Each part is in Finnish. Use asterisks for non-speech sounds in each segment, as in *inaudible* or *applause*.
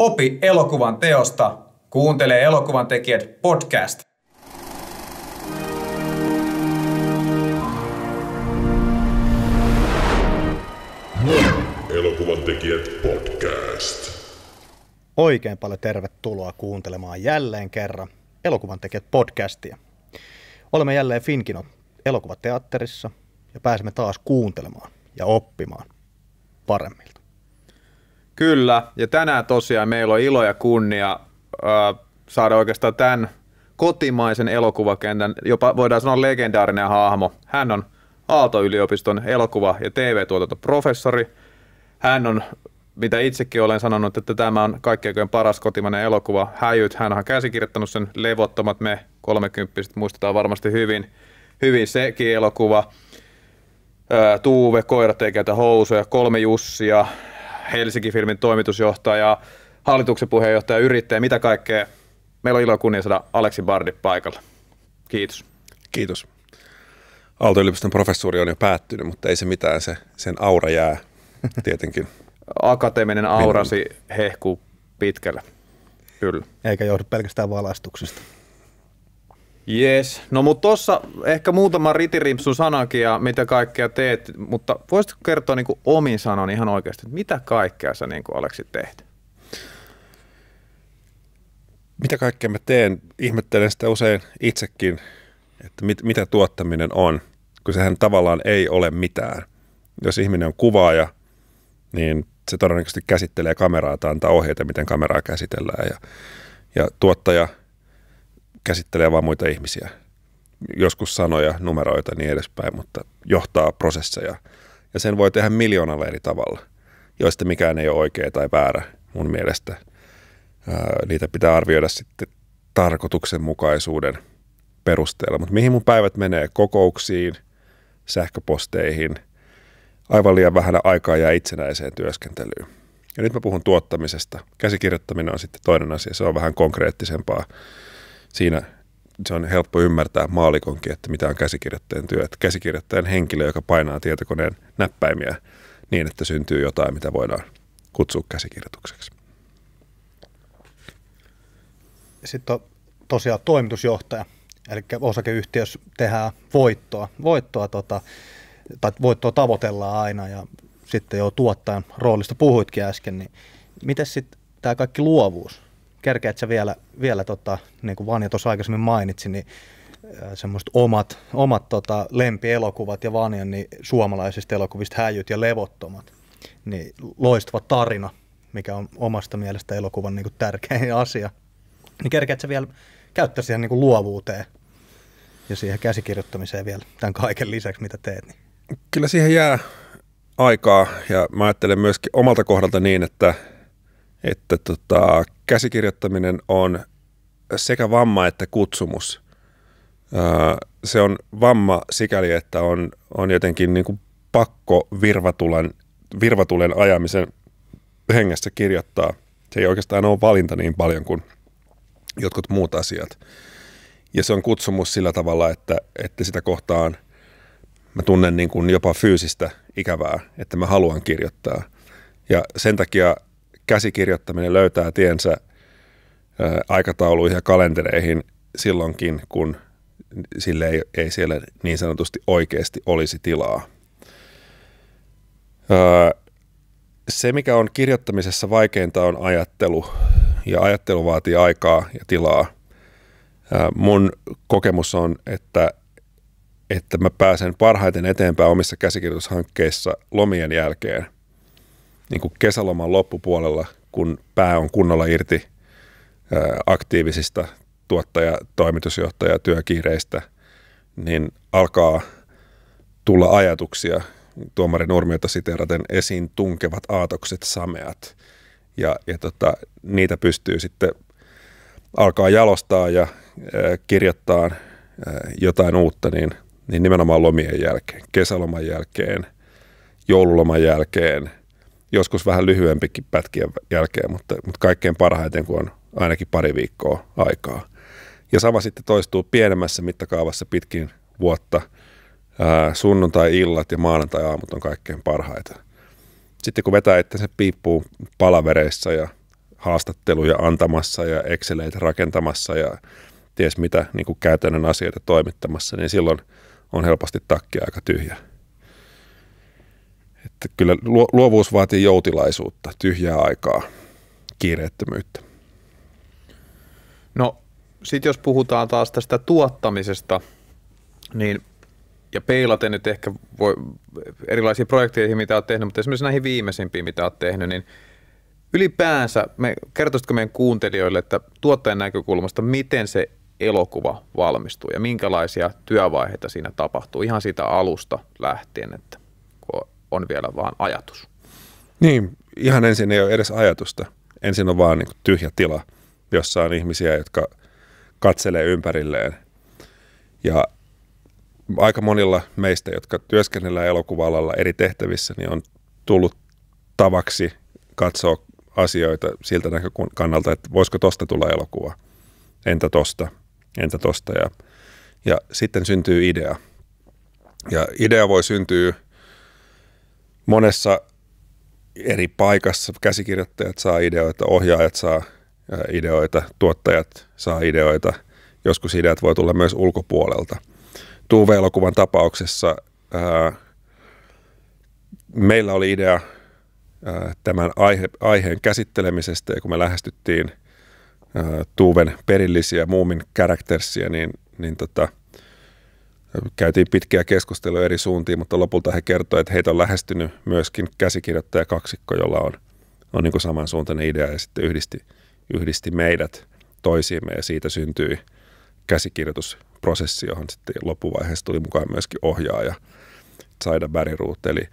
Opi elokuvan teosta. Kuuntele elokuvan tekijät podcast. Elokuvan tekijät podcast. Oikein paljon tervetuloa kuuntelemaan jälleen kerran elokuvan tekijät podcastia. Olemme jälleen Finkino elokuvateatterissa ja pääsemme taas kuuntelemaan ja oppimaan paremmilta. Kyllä, ja tänään tosiaan meillä on ilo ja kunnia äh, saada oikeastaan tämän kotimaisen elokuvakentän, jopa voidaan sanoa legendaarinen hahmo. Hän on Aalto-yliopiston elokuva- ja TV-tuotantoprofessori. Hän on, mitä itsekin olen sanonut, että tämä on kaikkein paras kotimainen elokuva. Häjyt, hän on käsikirjoittanut sen Levottomat me, kolmekymppiset, muistetaan varmasti hyvin, hyvin sekin elokuva. Tuuve, koira ei housuja, kolme Jussia, Helsinki-filmin toimitusjohtaja, hallituksen puheenjohtaja, yrittäjä, mitä kaikkea. Meillä on ilo kunnia saada Aleksi Bardi paikalla. Kiitos. Kiitos. Aalto-yliopiston professuuri on jo päättynyt, mutta ei se mitään, se, sen aura jää *laughs* tietenkin. Akateeminen aurasi hehkuu pitkällä, kyllä. Eikä johdu pelkästään valastuksesta. Jes, no mutta tuossa ehkä muutama ritirimpsun sanakin ja mitä kaikkea teet, mutta voisitko kertoa niin omin sanon ihan oikeasti, että mitä kaikkea sä niin Aleksi teet? Mitä kaikkea mä teen? Ihmettelen sitä usein itsekin, että mit, mitä tuottaminen on, kun sehän tavallaan ei ole mitään. Jos ihminen on kuvaaja, niin se todennäköisesti käsittelee kameraa tai antaa ohjeita, miten kameraa käsitellään ja, ja tuottaja – käsittelee vain muita ihmisiä. Joskus sanoja, numeroita ja niin edespäin, mutta johtaa prosesseja. Ja sen voi tehdä miljoonalla eri tavalla, joista mikään ei ole oikea tai väärä mun mielestä. Niitä pitää arvioida sitten tarkoituksenmukaisuuden perusteella. Mutta mihin mun päivät menee? Kokouksiin, sähköposteihin, aivan liian vähän aikaa jää itsenäiseen työskentelyyn. Ja nyt mä puhun tuottamisesta. Käsikirjoittaminen on sitten toinen asia, se on vähän konkreettisempaa siinä se on helppo ymmärtää maalikonkin, että mitä on käsikirjoittajan työ. Että käsikirjoittajan henkilö, joka painaa tietokoneen näppäimiä niin, että syntyy jotain, mitä voidaan kutsua käsikirjoitukseksi. Sitten on tosiaan toimitusjohtaja, eli osakeyhtiössä tehdään voittoa, voittoa, tota, tai voittoa tavoitellaan aina ja sitten jo tuottajan roolista puhuitkin äsken, niin miten sitten tämä kaikki luovuus, kerkeät sä vielä, vielä tota, niin kuin Vanja tuossa aikaisemmin mainitsi, niin semmoiset omat, omat tota, lempielokuvat ja Vanjan niin suomalaisista elokuvista häijyt ja levottomat, niin loistava tarina, mikä on omasta mielestä elokuvan niin kuin tärkein *laughs* asia. Niin kerkeät sä vielä käyttää siihen niin kuin luovuuteen ja siihen käsikirjoittamiseen vielä tämän kaiken lisäksi, mitä teet. Niin. Kyllä siihen jää aikaa ja mä ajattelen myöskin omalta kohdalta niin, että – että tota, käsikirjoittaminen on sekä vamma että kutsumus. Se on vamma sikäli, että on, on jotenkin niin kuin pakko virvatulen, virvatulen ajamisen hengessä kirjoittaa. Se ei oikeastaan ole valinta niin paljon kuin jotkut muut asiat. Ja se on kutsumus sillä tavalla, että, että sitä kohtaan mä tunnen niin kuin jopa fyysistä ikävää, että mä haluan kirjoittaa. Ja sen takia käsikirjoittaminen löytää tiensä aikatauluihin ja kalentereihin silloinkin, kun sille ei, ei siellä niin sanotusti oikeasti olisi tilaa. Se, mikä on kirjoittamisessa vaikeinta, on ajattelu, ja ajattelu vaatii aikaa ja tilaa. Mun kokemus on, että, että mä pääsen parhaiten eteenpäin omissa käsikirjoitushankkeissa lomien jälkeen – niin kuin kesäloman loppupuolella, kun pää on kunnolla irti aktiivisista tuottaja, toimitusjohtaja, työkiireistä, niin alkaa tulla ajatuksia, tuomari Nurmiota siteeraten, esiin tunkevat aatokset sameat. Ja, ja tota, niitä pystyy sitten alkaa jalostaa ja äh, kirjoittaa äh, jotain uutta, niin, niin nimenomaan lomien jälkeen, kesäloman jälkeen, joululoman jälkeen – joskus vähän lyhyempikin pätkien jälkeen, mutta, mutta kaikkein parhaiten, kun on ainakin pari viikkoa aikaa. Ja sama sitten toistuu pienemmässä mittakaavassa pitkin vuotta. Ää, sunnuntai-illat ja maanantai-aamut on kaikkein parhaita. Sitten kun vetää se piippuu palavereissa ja haastatteluja antamassa ja Exceleitä rakentamassa ja ties mitä niin kuin käytännön asioita toimittamassa, niin silloin on helposti takki aika tyhjä. Että kyllä luovuus vaatii joutilaisuutta, tyhjää aikaa, kiireettömyyttä. No sitten jos puhutaan taas tästä tuottamisesta, niin ja peilaten nyt ehkä voi, erilaisiin projekteihin, mitä olet tehnyt, mutta esimerkiksi näihin viimeisimpiin, mitä olet tehnyt, niin ylipäänsä, me, kertoisitko meidän kuuntelijoille, että tuottajan näkökulmasta, miten se elokuva valmistuu ja minkälaisia työvaiheita siinä tapahtuu ihan siitä alusta lähtien? Että on vielä vaan ajatus. Niin, ihan ensin ei ole edes ajatusta. Ensin on vaan niin tyhjä tila, jossa on ihmisiä, jotka katselee ympärilleen. Ja aika monilla meistä, jotka työskennellään elokuva eri tehtävissä, niin on tullut tavaksi katsoa asioita siltä näkökannalta, että voisiko tosta tulla elokuva, entä tosta, entä tosta. Ja, ja sitten syntyy idea. Ja idea voi syntyä monessa eri paikassa käsikirjoittajat saa ideoita, ohjaajat saa ideoita, tuottajat saa ideoita. Joskus ideat voi tulla myös ulkopuolelta. Tuuve-elokuvan tapauksessa ää, meillä oli idea ää, tämän aihe, aiheen käsittelemisestä ja kun me lähestyttiin ää, Tuuven perillisiä muumin karaktersia, niin, niin tota, Käytiin pitkiä keskusteluja eri suuntiin, mutta lopulta he kertoivat, että heitä on lähestynyt myöskin käsikirjoittaja kaksikko, jolla on, on niin samansuuntainen idea ja sitten yhdisti, yhdisti meidät toisiimme ja siitä syntyi käsikirjoitusprosessi, johon sitten loppuvaiheessa tuli mukaan myöskin ohjaaja Saida Bäriruut. Eli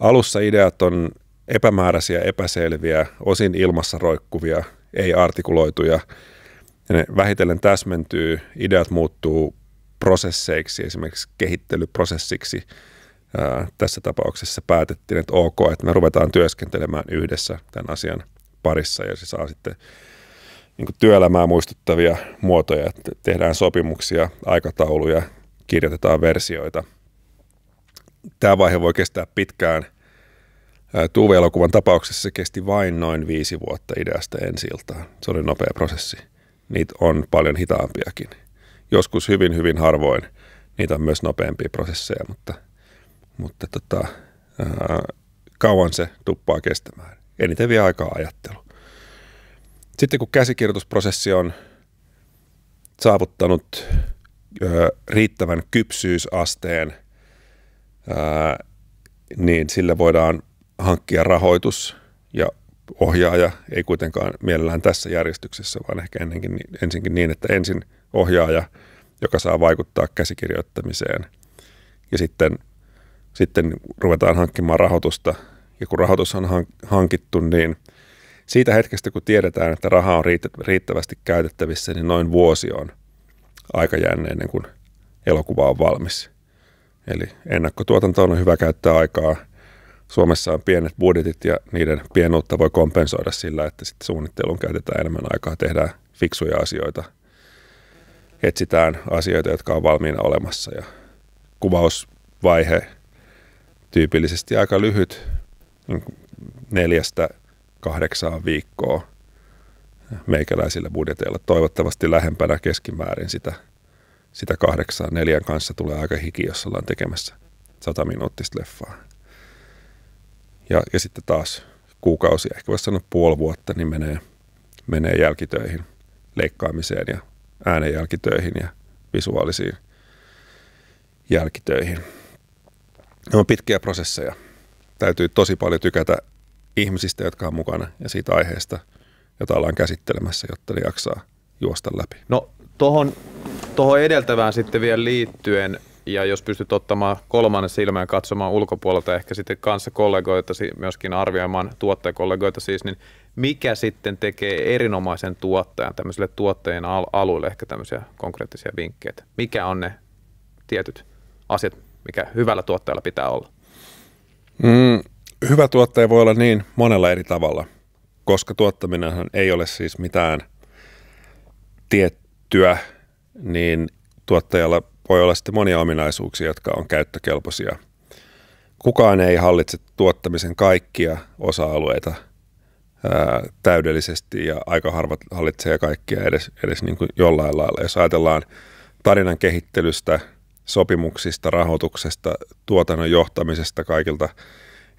alussa ideat on epämääräisiä, epäselviä, osin ilmassa roikkuvia, ei artikuloituja. Ja ne vähitellen täsmentyy, ideat muuttuu prosesseiksi, esimerkiksi kehittelyprosessiksi ää, tässä tapauksessa päätettiin, että ok, että me ruvetaan työskentelemään yhdessä tämän asian parissa ja se saa sitten niin työelämää muistuttavia muotoja, että tehdään sopimuksia, aikatauluja, kirjoitetaan versioita. Tämä vaihe voi kestää pitkään. Tuuve-elokuvan tapauksessa se kesti vain noin viisi vuotta ideasta ensi iltaan. Se oli nopea prosessi. Niitä on paljon hitaampiakin – joskus hyvin, hyvin harvoin. Niitä on myös nopeampia prosesseja, mutta, mutta tota, ää, kauan se tuppaa kestämään. Eniten vie aikaa ajattelu. Sitten kun käsikirjoitusprosessi on saavuttanut ää, riittävän kypsyysasteen, ää, niin sillä voidaan hankkia rahoitus ohjaaja, ei kuitenkaan mielellään tässä järjestyksessä, vaan ehkä ennenkin, ensinkin niin, että ensin ohjaaja, joka saa vaikuttaa käsikirjoittamiseen. Ja sitten, sitten ruvetaan hankkimaan rahoitusta. Ja kun rahoitus on hankittu, niin siitä hetkestä, kun tiedetään, että rahaa on riittävästi käytettävissä, niin noin vuosi on aika jänne ennen kuin elokuva on valmis. Eli ennakkotuotanto on hyvä käyttää aikaa – Suomessa on pienet budjetit ja niiden pienuutta voi kompensoida sillä, että sitten suunnitteluun käytetään enemmän aikaa, tehdään fiksuja asioita, etsitään asioita, jotka on valmiina olemassa ja kuvausvaihe tyypillisesti aika lyhyt, niin neljästä kahdeksaan viikkoa meikäläisillä budjeteilla. Toivottavasti lähempänä keskimäärin sitä, sitä kahdeksan neljän kanssa tulee aika hiki, jos ollaan tekemässä sata minuuttista leffaa. Ja, ja sitten taas kuukausi ehkä voisi sanoa puoli vuotta, niin menee, menee jälkitöihin, leikkaamiseen ja äänenjälkitöihin ja visuaalisiin jälkitöihin. Ne on pitkiä prosesseja. Täytyy tosi paljon tykätä ihmisistä, jotka on mukana ja siitä aiheesta, jota ollaan käsittelemässä, jotta ne jaksaa juosta läpi. No tuohon tohon edeltävään sitten vielä liittyen, ja jos pystyt ottamaan kolmannen silmän ja katsomaan ulkopuolelta ehkä sitten kanssa kollegoita, myöskin arvioimaan tuottajakollegoita siis, niin mikä sitten tekee erinomaisen tuottajan tämmöisille tuottajien alueille ehkä tämmöisiä konkreettisia vinkkejä? Mikä on ne tietyt asiat, mikä hyvällä tuottajalla pitää olla? Mm, hyvä tuottaja voi olla niin monella eri tavalla, koska tuottaminenhan ei ole siis mitään tiettyä, niin tuottajalla – voi olla sitten monia ominaisuuksia, jotka on käyttökelpoisia. Kukaan ei hallitse tuottamisen kaikkia osa-alueita ää, täydellisesti ja aika harvat hallitsee kaikkia edes, edes niin kuin jollain lailla. Jos ajatellaan tarinan kehittelystä, sopimuksista, rahoituksesta, tuotannon johtamisesta kaikilta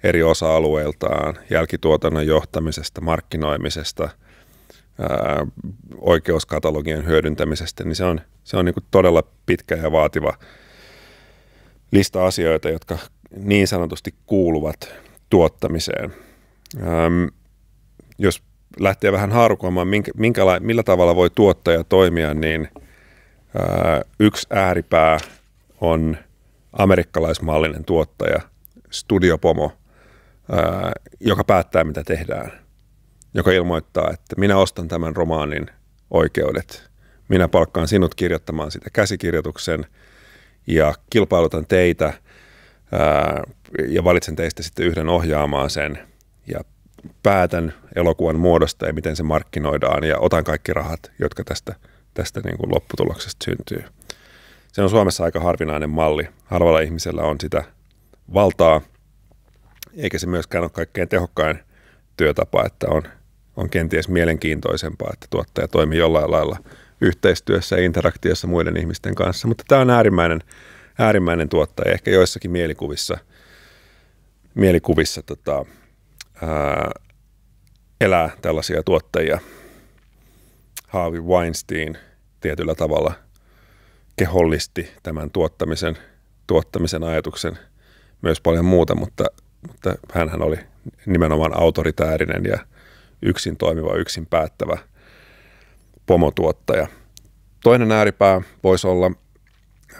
eri osa-alueiltaan, jälkituotannon johtamisesta, markkinoimisesta – ää, oikeuskatalogien hyödyntämisestä, niin se on, se on niin kuin todella pitkä ja vaativa lista asioita, jotka niin sanotusti kuuluvat tuottamiseen. Äm, jos lähtee vähän haarukoimaan, minkä, minkäla- millä tavalla voi tuottaja toimia, niin ää, yksi ääripää on amerikkalaismallinen tuottaja, studiopomo, joka päättää mitä tehdään joka ilmoittaa, että minä ostan tämän romaanin oikeudet. Minä palkkaan sinut kirjoittamaan sitä käsikirjoituksen ja kilpailutan teitä ää, ja valitsen teistä sitten yhden ohjaamaan sen ja päätän elokuvan muodosta ja miten se markkinoidaan ja otan kaikki rahat, jotka tästä, tästä niin kuin lopputuloksesta syntyy. Se on Suomessa aika harvinainen malli. Harvalla ihmisellä on sitä valtaa, eikä se myöskään ole kaikkein tehokkain työtapa, että on on kenties mielenkiintoisempaa, että tuottaja toimii jollain lailla yhteistyössä ja interaktiossa muiden ihmisten kanssa. Mutta tämä on äärimmäinen, äärimmäinen tuottaja. Ehkä joissakin mielikuvissa, mielikuvissa tota, ää, elää tällaisia tuottajia. Harvey Weinstein tietyllä tavalla kehollisti tämän tuottamisen, tuottamisen ajatuksen, myös paljon muuta, mutta, mutta hän oli nimenomaan autoritäärinen ja – yksin toimiva, yksin päättävä pomotuottaja. Toinen ääripää voisi olla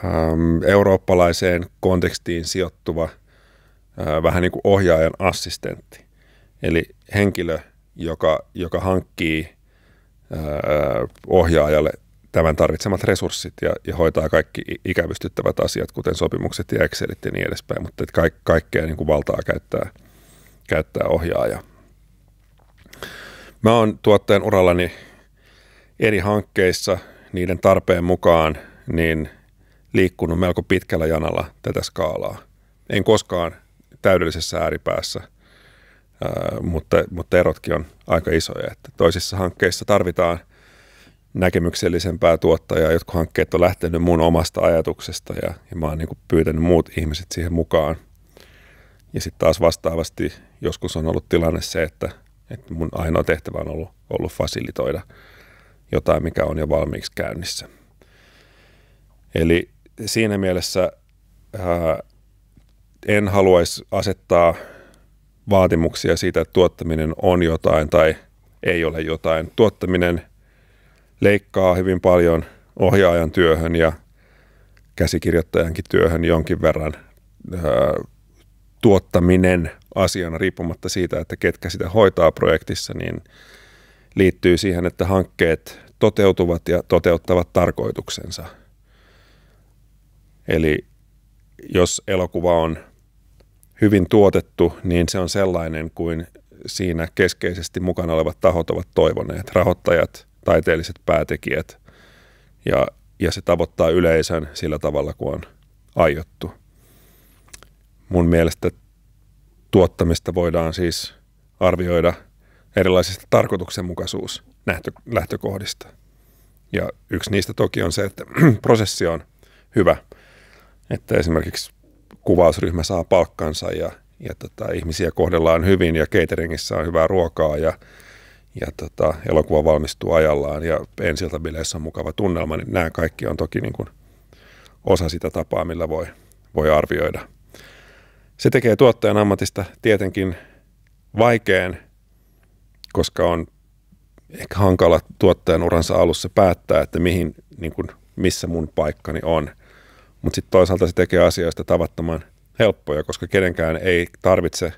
ähm, eurooppalaiseen kontekstiin sijoittuva äh, vähän niin kuin ohjaajan assistentti. Eli henkilö, joka, joka hankkii äh, ohjaajalle tämän tarvitsemat resurssit ja, ja hoitaa kaikki ikävystyttävät asiat, kuten sopimukset ja Excelit ja niin edespäin, mutta että ka- kaikkea niin kuin valtaa käyttää, käyttää ohjaaja. Mä oon tuottajan urallani eri hankkeissa niiden tarpeen mukaan niin liikkunut melko pitkällä janalla tätä skaalaa. En koskaan täydellisessä ääripäässä, mutta, mutta erotkin on aika isoja. Että toisissa hankkeissa tarvitaan näkemyksellisempää tuottajaa. Jotkut hankkeet on lähtenyt mun omasta ajatuksesta ja, ja mä oon niin pyytänyt muut ihmiset siihen mukaan. Ja sitten taas vastaavasti joskus on ollut tilanne se, että – et mun ainoa tehtävä on ollut, ollut fasilitoida jotain, mikä on jo valmiiksi käynnissä. Eli siinä mielessä ää, en haluaisi asettaa vaatimuksia siitä, että tuottaminen on jotain tai ei ole jotain. Tuottaminen leikkaa hyvin paljon ohjaajan työhön ja käsikirjoittajankin työhön jonkin verran. Ää, tuottaminen asiana, riippumatta siitä, että ketkä sitä hoitaa projektissa, niin liittyy siihen, että hankkeet toteutuvat ja toteuttavat tarkoituksensa. Eli jos elokuva on hyvin tuotettu, niin se on sellainen kuin siinä keskeisesti mukana olevat tahot ovat toivoneet, rahoittajat, taiteelliset päätekijät, ja, ja se tavoittaa yleisön sillä tavalla, kuin on aiottu. Mun mielestä tuottamista voidaan siis arvioida erilaisista lähtökohdista Ja yksi niistä toki on se, että *clears throat* prosessi on hyvä, että esimerkiksi kuvausryhmä saa palkkansa ja, ja tota, ihmisiä kohdellaan hyvin ja cateringissä on hyvää ruokaa ja, ja tota, elokuva valmistuu ajallaan ja bileissä on mukava tunnelma, niin nämä kaikki on toki niin kuin osa sitä tapaa, millä voi, voi arvioida – se tekee tuottajan ammatista tietenkin vaikean, koska on ehkä hankala tuottajan uransa alussa päättää, että mihin, niin kuin, missä mun paikkani on. Mutta sitten toisaalta se tekee asioista tavattoman helppoja, koska kenenkään ei tarvitse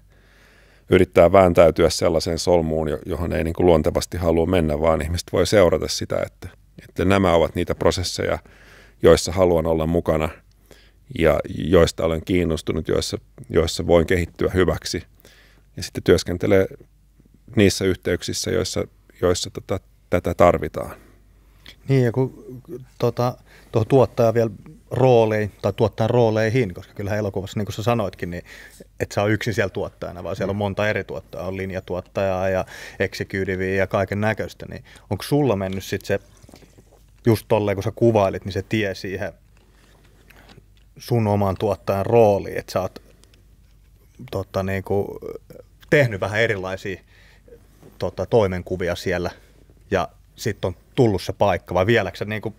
yrittää vääntäytyä sellaiseen solmuun, johon ei niin kuin luontevasti halua mennä, vaan ihmiset voi seurata sitä, että, että nämä ovat niitä prosesseja, joissa haluan olla mukana – ja joista olen kiinnostunut, joissa, joissa voin kehittyä hyväksi. Ja sitten työskentelee niissä yhteyksissä, joissa, joissa tota, tätä tarvitaan. Niin, ja kun tuota, tuohon tuottaja vielä rooleihin tai tuottaa rooleihin, koska kyllähän elokuvassa, niin kuin sä sanoitkin, niin et sä ole yksin siellä tuottajana, vaan siellä on monta eri tuottajaa, on linjatuottajaa ja eksekyydiviä ja kaiken näköistä, niin onko sulla mennyt sitten se, just tolleen kun sä kuvailit, niin se tie siihen sun oman tuottajan rooli, että sä oot tota, niin kuin, tehnyt vähän erilaisia tota, toimenkuvia siellä ja sitten on tullut se paikka, vai vieläkö sä niin kuin,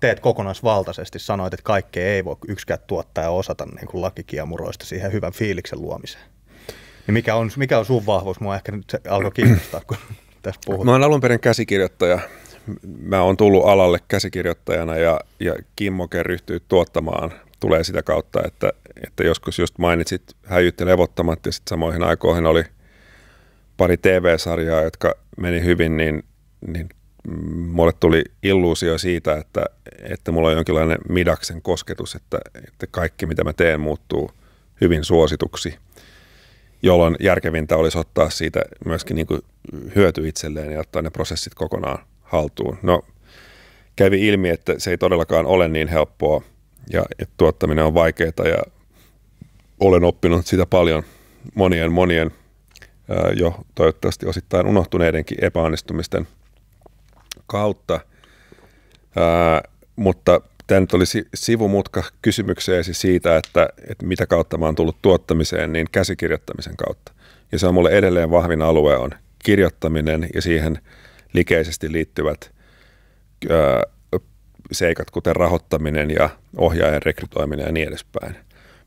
teet kokonaisvaltaisesti, sanoit, että kaikkea ei voi yksikään tuottaja osata niin kuin lakikiemuroista siihen hyvän fiiliksen luomiseen. Niin mikä, on, mikä on sun vahvuus? Mua ehkä nyt se alkoi kiinnostaa, kun tässä puhutaan. Mä oon alun perin käsikirjoittaja mä oon tullut alalle käsikirjoittajana ja, ja Kimmoke ryhtyy tuottamaan tulee sitä kautta, että, että joskus just mainitsit häijyt ja levottamat ja sitten samoihin aikoihin oli pari TV-sarjaa, jotka meni hyvin, niin, niin mulle tuli illuusio siitä, että, että mulla on jonkinlainen midaksen kosketus, että, että kaikki mitä mä teen muuttuu hyvin suosituksi, jolloin järkevintä olisi ottaa siitä myöskin niin hyöty itselleen ja ottaa ne prosessit kokonaan haltuun. No, kävi ilmi, että se ei todellakaan ole niin helppoa ja että tuottaminen on vaikeaa ja olen oppinut sitä paljon monien monien jo toivottavasti osittain unohtuneidenkin epäonnistumisten kautta. Ää, mutta tämä nyt oli sivumutka kysymykseesi siitä, että, että mitä kautta mä oon tullut tuottamiseen, niin käsikirjoittamisen kautta. Ja se on mulle edelleen vahvin alue on kirjoittaminen ja siihen – likeisesti liittyvät ö, seikat, kuten rahoittaminen ja ohjaajan rekrytoiminen ja niin edespäin.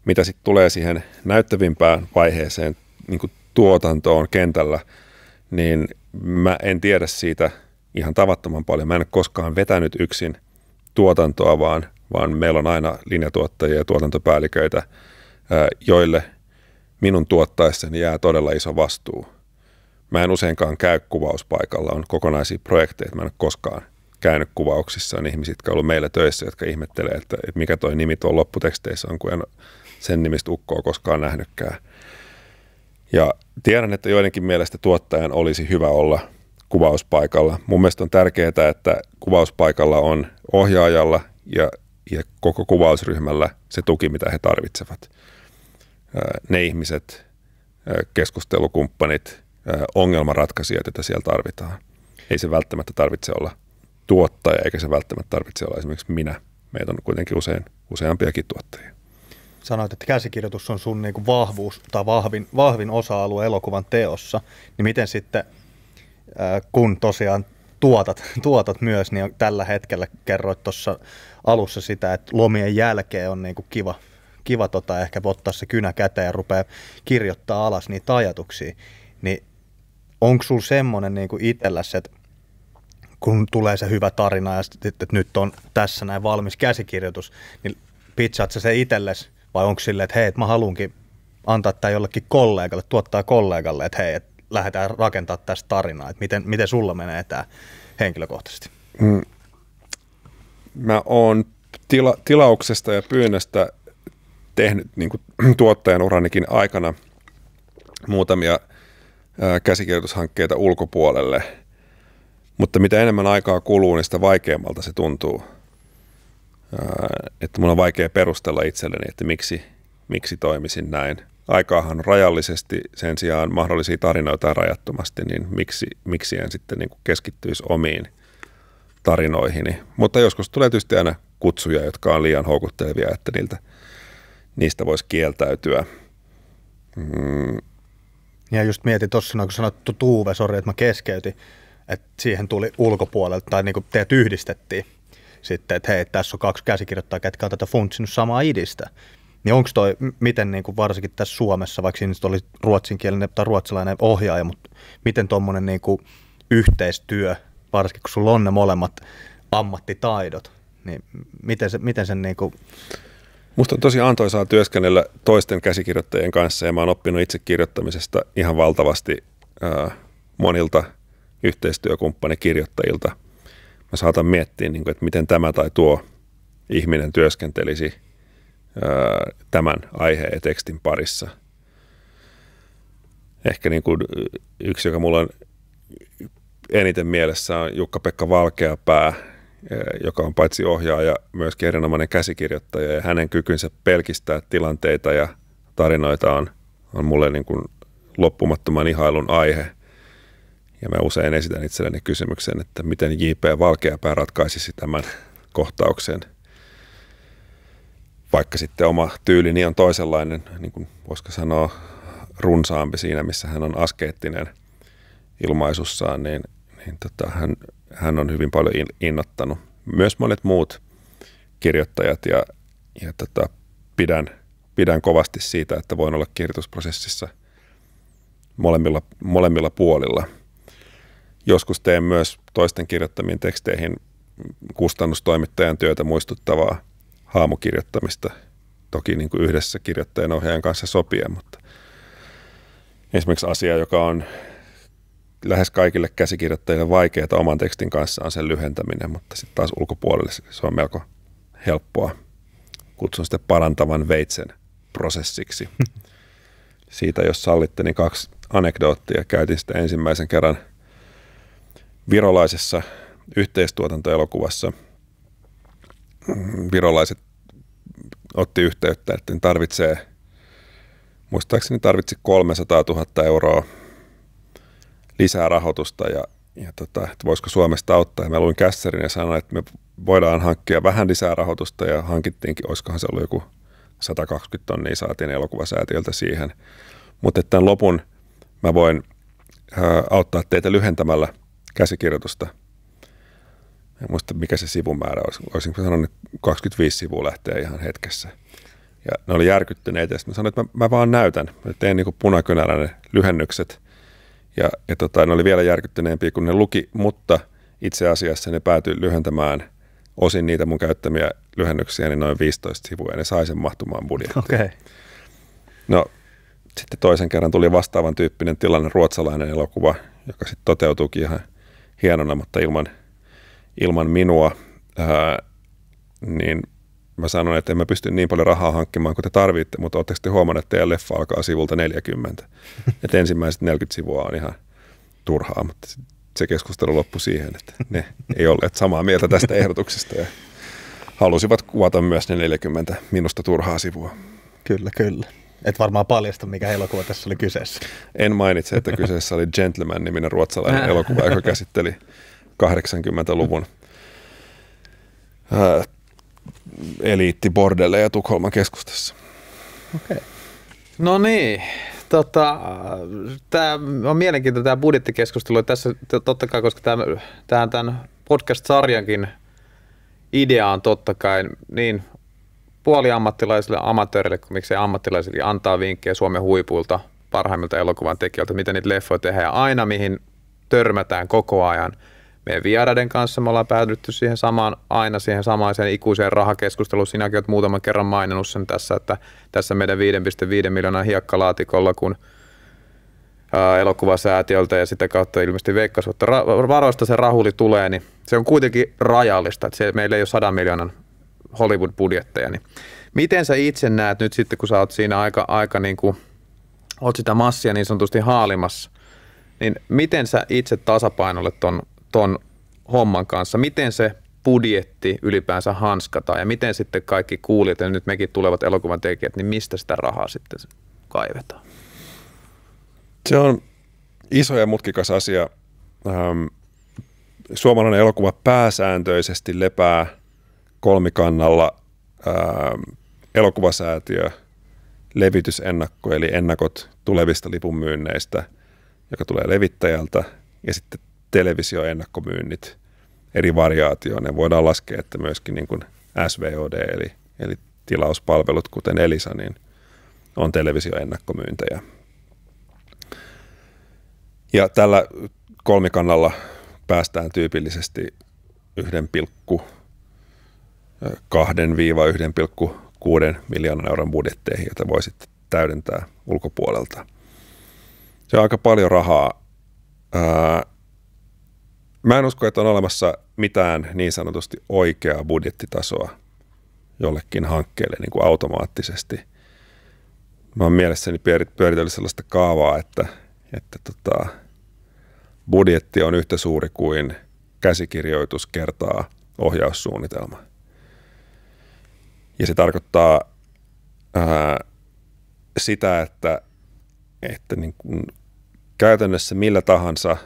Mitä sitten tulee siihen näyttävimpään vaiheeseen niin tuotantoon kentällä, niin mä en tiedä siitä ihan tavattoman paljon. Mä en ole koskaan vetänyt yksin tuotantoa, vaan, vaan meillä on aina linjatuottajia ja tuotantopäälliköitä, joille minun tuottaessani jää todella iso vastuu – Mä en useinkaan käy kuvauspaikalla, on kokonaisia projekteja, mä en ole koskaan käynyt kuvauksissa, on ihmisiä, jotka on ollut meillä töissä, jotka ihmettelee, että, että mikä toi nimi tuon lopputeksteissä on, kun en sen nimistä ukkoa koskaan nähnytkään. Ja tiedän, että joidenkin mielestä tuottajan olisi hyvä olla kuvauspaikalla. Mun mielestä on tärkeää, että kuvauspaikalla on ohjaajalla ja, ja koko kuvausryhmällä se tuki, mitä he tarvitsevat. Ne ihmiset, keskustelukumppanit – ongelmanratkaisijoita, joita siellä tarvitaan. Ei se välttämättä tarvitse olla tuottaja, eikä se välttämättä tarvitse olla esimerkiksi minä. Meitä on kuitenkin usein useampiakin tuottajia. Sanoit, että käsikirjoitus on sun niin vahvuus tai vahvin, vahvin osa-alue elokuvan teossa. Niin miten sitten, kun tosiaan tuotat, *laughs* tuotat myös, niin tällä hetkellä kerroit tuossa alussa sitä, että lomien jälkeen on niin kuin kiva, kiva tota, ehkä ottaa se kynä käteen ja rupeaa kirjoittaa alas niitä ajatuksia. Niin onko sulla semmoinen niin itselläs, että kun tulee se hyvä tarina ja sit, että nyt on tässä näin valmis käsikirjoitus, niin pitsaat se itsellesi vai onko sille, että hei, että mä haluankin antaa tämä jollekin kollegalle, tuottaa kollegalle, että hei, että lähdetään rakentaa tästä tarinaa, että miten, miten sulla menee tämä henkilökohtaisesti? Mm. Mä oon tila, tilauksesta ja pyynnöstä tehnyt niin kuin *clears throat* tuottajan uranikin aikana muutamia – käsikirjoitushankkeita ulkopuolelle. Mutta mitä enemmän aikaa kuluu, niin sitä vaikeammalta se tuntuu. Että mun on vaikea perustella itselleni, että miksi, miksi toimisin näin. Aikaahan rajallisesti, sen sijaan mahdollisia tarinoita rajattomasti, niin miksi, miksi en sitten niin keskittyisi omiin tarinoihini. Mutta joskus tulee tietysti aina kutsuja, jotka on liian houkuttelevia, että niiltä, niistä voisi kieltäytyä. Mm ja just mietin tuossa, kun sanottu tuuve, sori, että mä keskeytin, että siihen tuli ulkopuolelta, tai niin kuin teet yhdistettiin sitten, että hei, tässä on kaksi käsikirjoittajaa, ketkä on tätä funtsinut samaa idistä. Niin onko toi, miten niin kuin varsinkin tässä Suomessa, vaikka siinä oli ruotsinkielinen tai ruotsalainen ohjaaja, mutta miten tuommoinen niin kuin yhteistyö, varsinkin kun sulla on ne molemmat ammattitaidot, niin miten, se, miten sen niin kuin Musta on tosi antoisaa työskennellä toisten käsikirjoittajien kanssa ja mä oon oppinut itse kirjoittamisesta ihan valtavasti ää, monilta yhteistyökumppanikirjoittajilta. Mä saatan miettiä, niin kuin, että miten tämä tai tuo ihminen työskentelisi ää, tämän aiheen ja tekstin parissa. Ehkä niin kuin yksi, joka mulla on eniten mielessä on Jukka-Pekka Valkeapää – Eh, joka on paitsi ohjaaja, myös erinomainen käsikirjoittaja ja hänen kykynsä pelkistää tilanteita ja tarinoita on, on mulle niin kuin loppumattoman ihailun aihe. Ja mä usein esitän itselleni kysymyksen, että miten J.P. Valkeapää ratkaisisi tämän kohtauksen. Vaikka sitten oma tyylini on toisenlainen, niin kuin voisiko sanoa runsaampi siinä, missä hän on askeettinen ilmaisussaan, niin, niin tota, hän hän on hyvin paljon innottanut. Myös monet muut kirjoittajat ja, ja tota, pidän, pidän kovasti siitä, että voin olla kirjoitusprosessissa molemmilla, molemmilla puolilla. Joskus teen myös toisten kirjoittamiin teksteihin kustannustoimittajan työtä muistuttavaa haamukirjoittamista. Toki niin kuin yhdessä kirjoittajan ohjaajan kanssa sopien, mutta esimerkiksi asia, joka on lähes kaikille käsikirjoittajille vaikeaa oman tekstin kanssa on sen lyhentäminen, mutta sitten taas ulkopuolelle se on melko helppoa. Kutsun sitä parantavan veitsen prosessiksi. *laughs* Siitä, jos sallitte, niin kaksi anekdoottia. Käytin sitä ensimmäisen kerran virolaisessa yhteistuotantoelokuvassa. Virolaiset otti yhteyttä, että tarvitsee, muistaakseni tarvitsi 300 000 euroa lisää rahoitusta ja, ja tota, että voisiko Suomesta auttaa. Ja mä luin Kässerin ja sanoin, että me voidaan hankkia vähän lisää rahoitusta ja hankittiinkin, olisikohan se ollut joku 120 tonnia saatiin elokuvasäätiöltä siihen. Mutta tämän lopun mä voin ää, auttaa teitä lyhentämällä käsikirjoitusta. En muista, mikä se sivumäärä olisi. Olisinko sanonut, että 25 sivua lähtee ihan hetkessä. Ja ne oli järkyttyneitä. Ja mä sanoin, että mä, mä vaan näytän. Mä teen niin punakynäräinen lyhennykset – ja, ja tota, ne oli vielä järkyttyneempiä kuin ne luki, mutta itse asiassa ne päätyi lyhentämään osin niitä mun käyttämiä lyhennyksiä, niin noin 15 sivua, ja ne sai sen mahtumaan budjettiin. Okay. No, sitten toisen kerran tuli vastaavan tyyppinen tilanne, ruotsalainen elokuva, joka sitten toteutuukin ihan hienona, mutta ilman, ilman minua, ää, niin mä sanon, että en mä pysty niin paljon rahaa hankkimaan kuin te tarvitte, mutta oletteko te huomannut, että teidän leffa alkaa sivulta 40? *laughs* että ensimmäiset 40 sivua on ihan turhaa, mutta se keskustelu loppui siihen, että ne ei olleet samaa mieltä tästä *laughs* ehdotuksesta ja halusivat kuvata myös ne 40 minusta turhaa sivua. Kyllä, kyllä. Et varmaan paljasta, mikä elokuva tässä oli kyseessä. En mainitse, että kyseessä oli Gentleman-niminen ruotsalainen äh. elokuva, joka käsitteli 80-luvun eliittibordelleja Tukholman keskustassa. Okei. No niin, tota, tämä on mielenkiintoinen tämä budjettikeskustelu. Tässä totta kai, koska tämän, tämän podcast-sarjankin idea on totta kai niin puoliammattilaisille amatöörille kuin miksei ammattilaisille antaa vinkkejä Suomen huipulta parhaimmilta elokuvan tekijöiltä, miten niitä leffoja tehdään ja aina mihin törmätään koko ajan – meidän vieraiden kanssa me ollaan päädytty siihen samaan, aina siihen samaiseen ikuiseen rahakeskusteluun. Sinäkin olet muutaman kerran maininnut sen tässä, että tässä meidän 5,5 miljoonan hiekkalaatikolla, kun elokuvasäätiöltä ja sitä kautta ilmeisesti mutta varoista se rahuli tulee, niin se on kuitenkin rajallista, että se, meillä ei ole 100 miljoonan Hollywood-budjetteja. Niin miten sä itse näet nyt sitten, kun sä oot siinä aika, aika niin kuin, oot sitä massia niin sanotusti haalimassa, niin miten sä itse tasapainolle ton ton homman kanssa? Miten se budjetti ylipäänsä hanskataan ja miten sitten kaikki kuulijat ja nyt mekin tulevat elokuvan tekijät, niin mistä sitä rahaa sitten kaivetaan? Se on iso ja mutkikas asia. suomalainen elokuva pääsääntöisesti lepää kolmikannalla elokuvasäätiö, levitysennakko eli ennakot tulevista lipunmyynneistä, joka tulee levittäjältä ja sitten televisioennakkomyynnit, eri variaatioon, ne voidaan laskea, että myöskin niin kuin SVOD, eli, eli tilauspalvelut, kuten Elisa, niin on televisioennakkomyyntejä. Ja tällä kolmikannalla päästään tyypillisesti 1,2-1,6 miljoonan euron budjetteihin, joita voi sitten täydentää ulkopuolelta. Se on aika paljon rahaa. Ää, Mä en usko, että on olemassa mitään niin sanotusti oikeaa budjettitasoa jollekin hankkeelle niin kuin automaattisesti. Mä oon mielessäni pyöritellyt sellaista kaavaa, että, että tota, budjetti on yhtä suuri kuin käsikirjoitus kertaa ohjaussuunnitelma. Ja se tarkoittaa ää, sitä, että, että niin kuin käytännössä millä tahansa –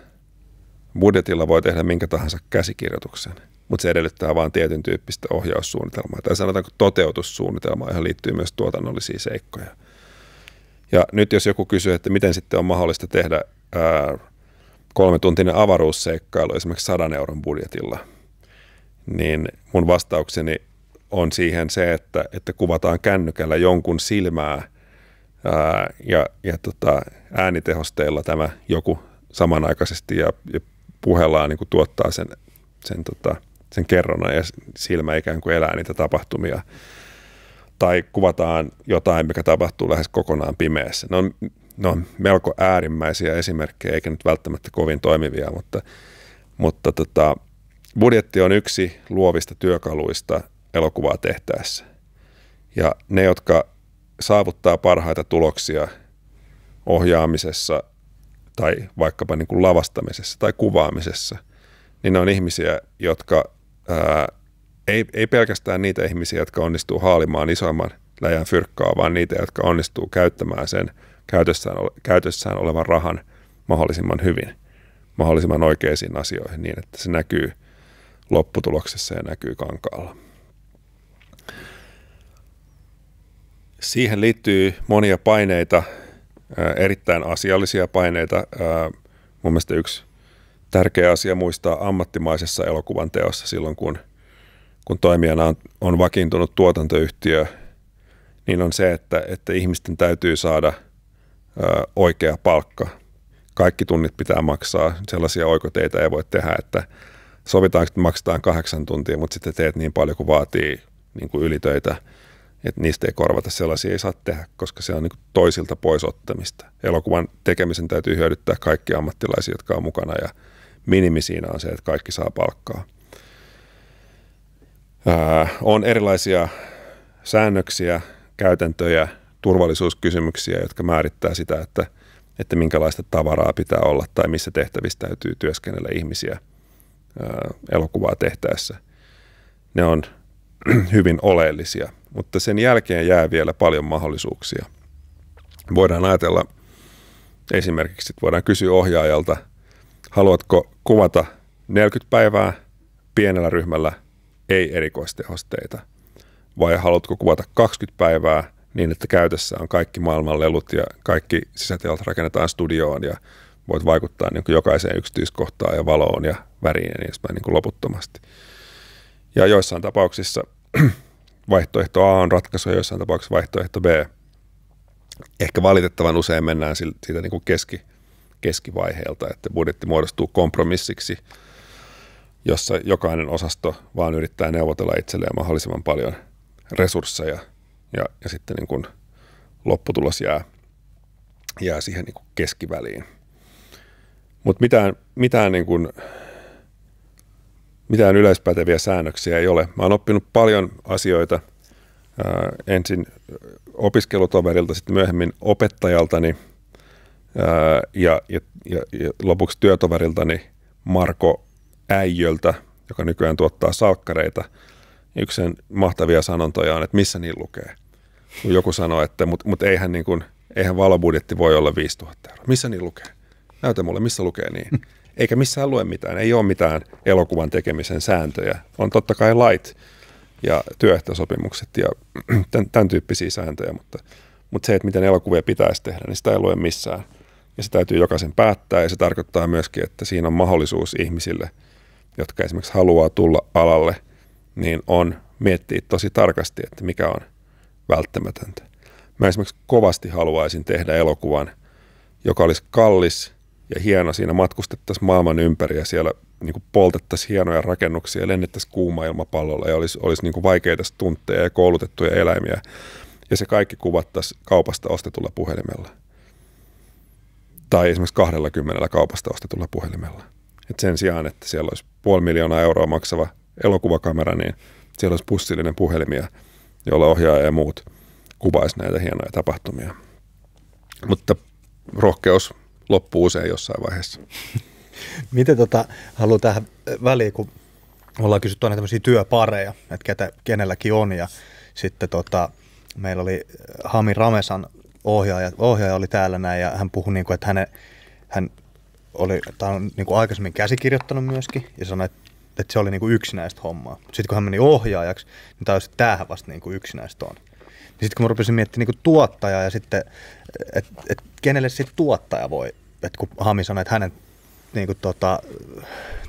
Budjetilla voi tehdä minkä tahansa käsikirjoituksen, mutta se edellyttää vain tietyn tyyppistä ohjaussuunnitelmaa. Tai sanotaanko toteutussuunnitelmaa, johon liittyy myös tuotannollisia seikkoja. Ja nyt jos joku kysyy, että miten sitten on mahdollista tehdä ää, tuntinen avaruusseikkailu esimerkiksi sadan euron budjetilla, niin mun vastaukseni on siihen se, että, että kuvataan kännykällä jonkun silmää ää, ja, ja tota, äänitehosteilla tämä joku samanaikaisesti ja, ja puhellaan niin kuin tuottaa sen, sen, tota, sen kerronnan ja silmä ikään kuin elää niitä tapahtumia. Tai kuvataan jotain, mikä tapahtuu lähes kokonaan pimeässä. Ne on, ne on melko äärimmäisiä esimerkkejä, eikä nyt välttämättä kovin toimivia, mutta, mutta tota, budjetti on yksi luovista työkaluista elokuvaa tehtäessä. Ja ne, jotka saavuttaa parhaita tuloksia ohjaamisessa, tai vaikkapa niin kuin lavastamisessa tai kuvaamisessa, niin ne on ihmisiä, jotka ää, ei, ei pelkästään niitä ihmisiä, jotka onnistuu haalimaan isoimman läjän fyrkkaa, vaan niitä, jotka onnistuu käyttämään sen käytössään, käytössään olevan rahan mahdollisimman hyvin, mahdollisimman oikeisiin asioihin niin, että se näkyy lopputuloksessa ja näkyy kankaalla. Siihen liittyy monia paineita erittäin asiallisia paineita. Mun mielestä yksi tärkeä asia muistaa ammattimaisessa elokuvan teossa silloin, kun, kun toimijana on, on vakiintunut tuotantoyhtiö, niin on se, että, että ihmisten täytyy saada oikea palkka. Kaikki tunnit pitää maksaa, sellaisia oikoteita ei voi tehdä, että sovitaan että maksetaan kahdeksan tuntia, mutta sitten teet niin paljon kuin vaatii niin kuin ylitöitä – et niistä ei korvata, sellaisia ei saa tehdä, koska se on niin toisilta pois ottamista. Elokuvan tekemisen täytyy hyödyttää kaikki ammattilaisia, jotka on mukana ja minimi siinä on se, että kaikki saa palkkaa. Ää, on erilaisia säännöksiä, käytäntöjä, turvallisuuskysymyksiä, jotka määrittää sitä, että, että minkälaista tavaraa pitää olla tai missä tehtävissä täytyy työskennellä ihmisiä ää, elokuvaa tehtäessä. Ne on *clears throat* hyvin oleellisia – mutta sen jälkeen jää vielä paljon mahdollisuuksia. Voidaan ajatella esimerkiksi, että voidaan kysyä ohjaajalta, haluatko kuvata 40 päivää pienellä ryhmällä ei erikoistehosteita vai haluatko kuvata 20 päivää niin, että käytössä on kaikki maailman lelut ja kaikki sisätilat rakennetaan studioon ja voit vaikuttaa niin kuin jokaiseen yksityiskohtaan ja valoon ja väriin ja niin edespäin niin kuin loputtomasti. Ja joissain tapauksissa vaihtoehto A on ratkaisu ja jossain tapauksessa vaihtoehto B. Ehkä valitettavan usein mennään siitä niin kuin keski, keskivaiheelta, että budjetti muodostuu kompromissiksi, jossa jokainen osasto vaan yrittää neuvotella itselleen mahdollisimman paljon resursseja ja, ja sitten niin kuin lopputulos jää, jää siihen niin kuin keskiväliin. Mutta mitään, mitään niin kuin mitään yleispäteviä säännöksiä ei ole. Mä oon oppinut paljon asioita ää, ensin opiskelutoverilta, sitten myöhemmin opettajaltani ää, ja, ja, ja, ja lopuksi työtoveriltani Marko Äijöltä, joka nykyään tuottaa salkkareita. Yksi sen mahtavia sanontoja on, että missä niin lukee. Kun joku sanoo, että mutta mut eihän, niin eihän valobudjetti voi olla 5000 euroa. Missä niin lukee? Näytä mulle, missä lukee niin eikä missään lue mitään. Ei ole mitään elokuvan tekemisen sääntöjä. On totta kai lait ja työehtosopimukset ja tämän, *clears throat* tämän tyyppisiä sääntöjä, mutta, mutta se, että miten elokuvia pitäisi tehdä, niin sitä ei lue missään. Ja se täytyy jokaisen päättää ja se tarkoittaa myöskin, että siinä on mahdollisuus ihmisille, jotka esimerkiksi haluaa tulla alalle, niin on miettiä tosi tarkasti, että mikä on välttämätöntä. Mä esimerkiksi kovasti haluaisin tehdä elokuvan, joka olisi kallis – ja hieno. Siinä matkustettaisiin maailman ympäri ja siellä niin kuin poltettaisiin hienoja rakennuksia ja lennettäisiin kuuma ilmapallolla ja olisi, olisi niin kuin vaikeita tunteja ja koulutettuja eläimiä. Ja se kaikki kuvattaisiin kaupasta ostetulla puhelimella. Tai esimerkiksi 20 kaupasta ostetulla puhelimella. Et sen sijaan, että siellä olisi puoli miljoonaa euroa maksava elokuvakamera, niin siellä olisi pussillinen puhelimia, jolla ohjaaja ja muut kuvaisi näitä hienoja tapahtumia. Mutta rohkeus loppuu usein jossain vaiheessa. *laughs* Miten tota, haluan tähän väliin, kun ollaan kysytty aina tämmöisiä työpareja, että ketä, kenelläkin on ja sitten tota, meillä oli äh, Hami Ramesan ohjaaja, ohjaaja oli täällä näin ja hän puhui, niin kuin, että häne, hän oli, tämä on niin kuin aikaisemmin käsikirjoittanut myöskin ja sanoi, että, että se oli niin kuin yksinäistä hommaa. Sitten kun hän meni ohjaajaksi, niin tämä vasta niin kuin yksinäistä on. Niin sitten kun mä rupesin miettimään niin tuottajaa ja sitten, että et, kenelle sitten tuottaja voi, että kun Hami sanoi, että hänen niin kuin tota,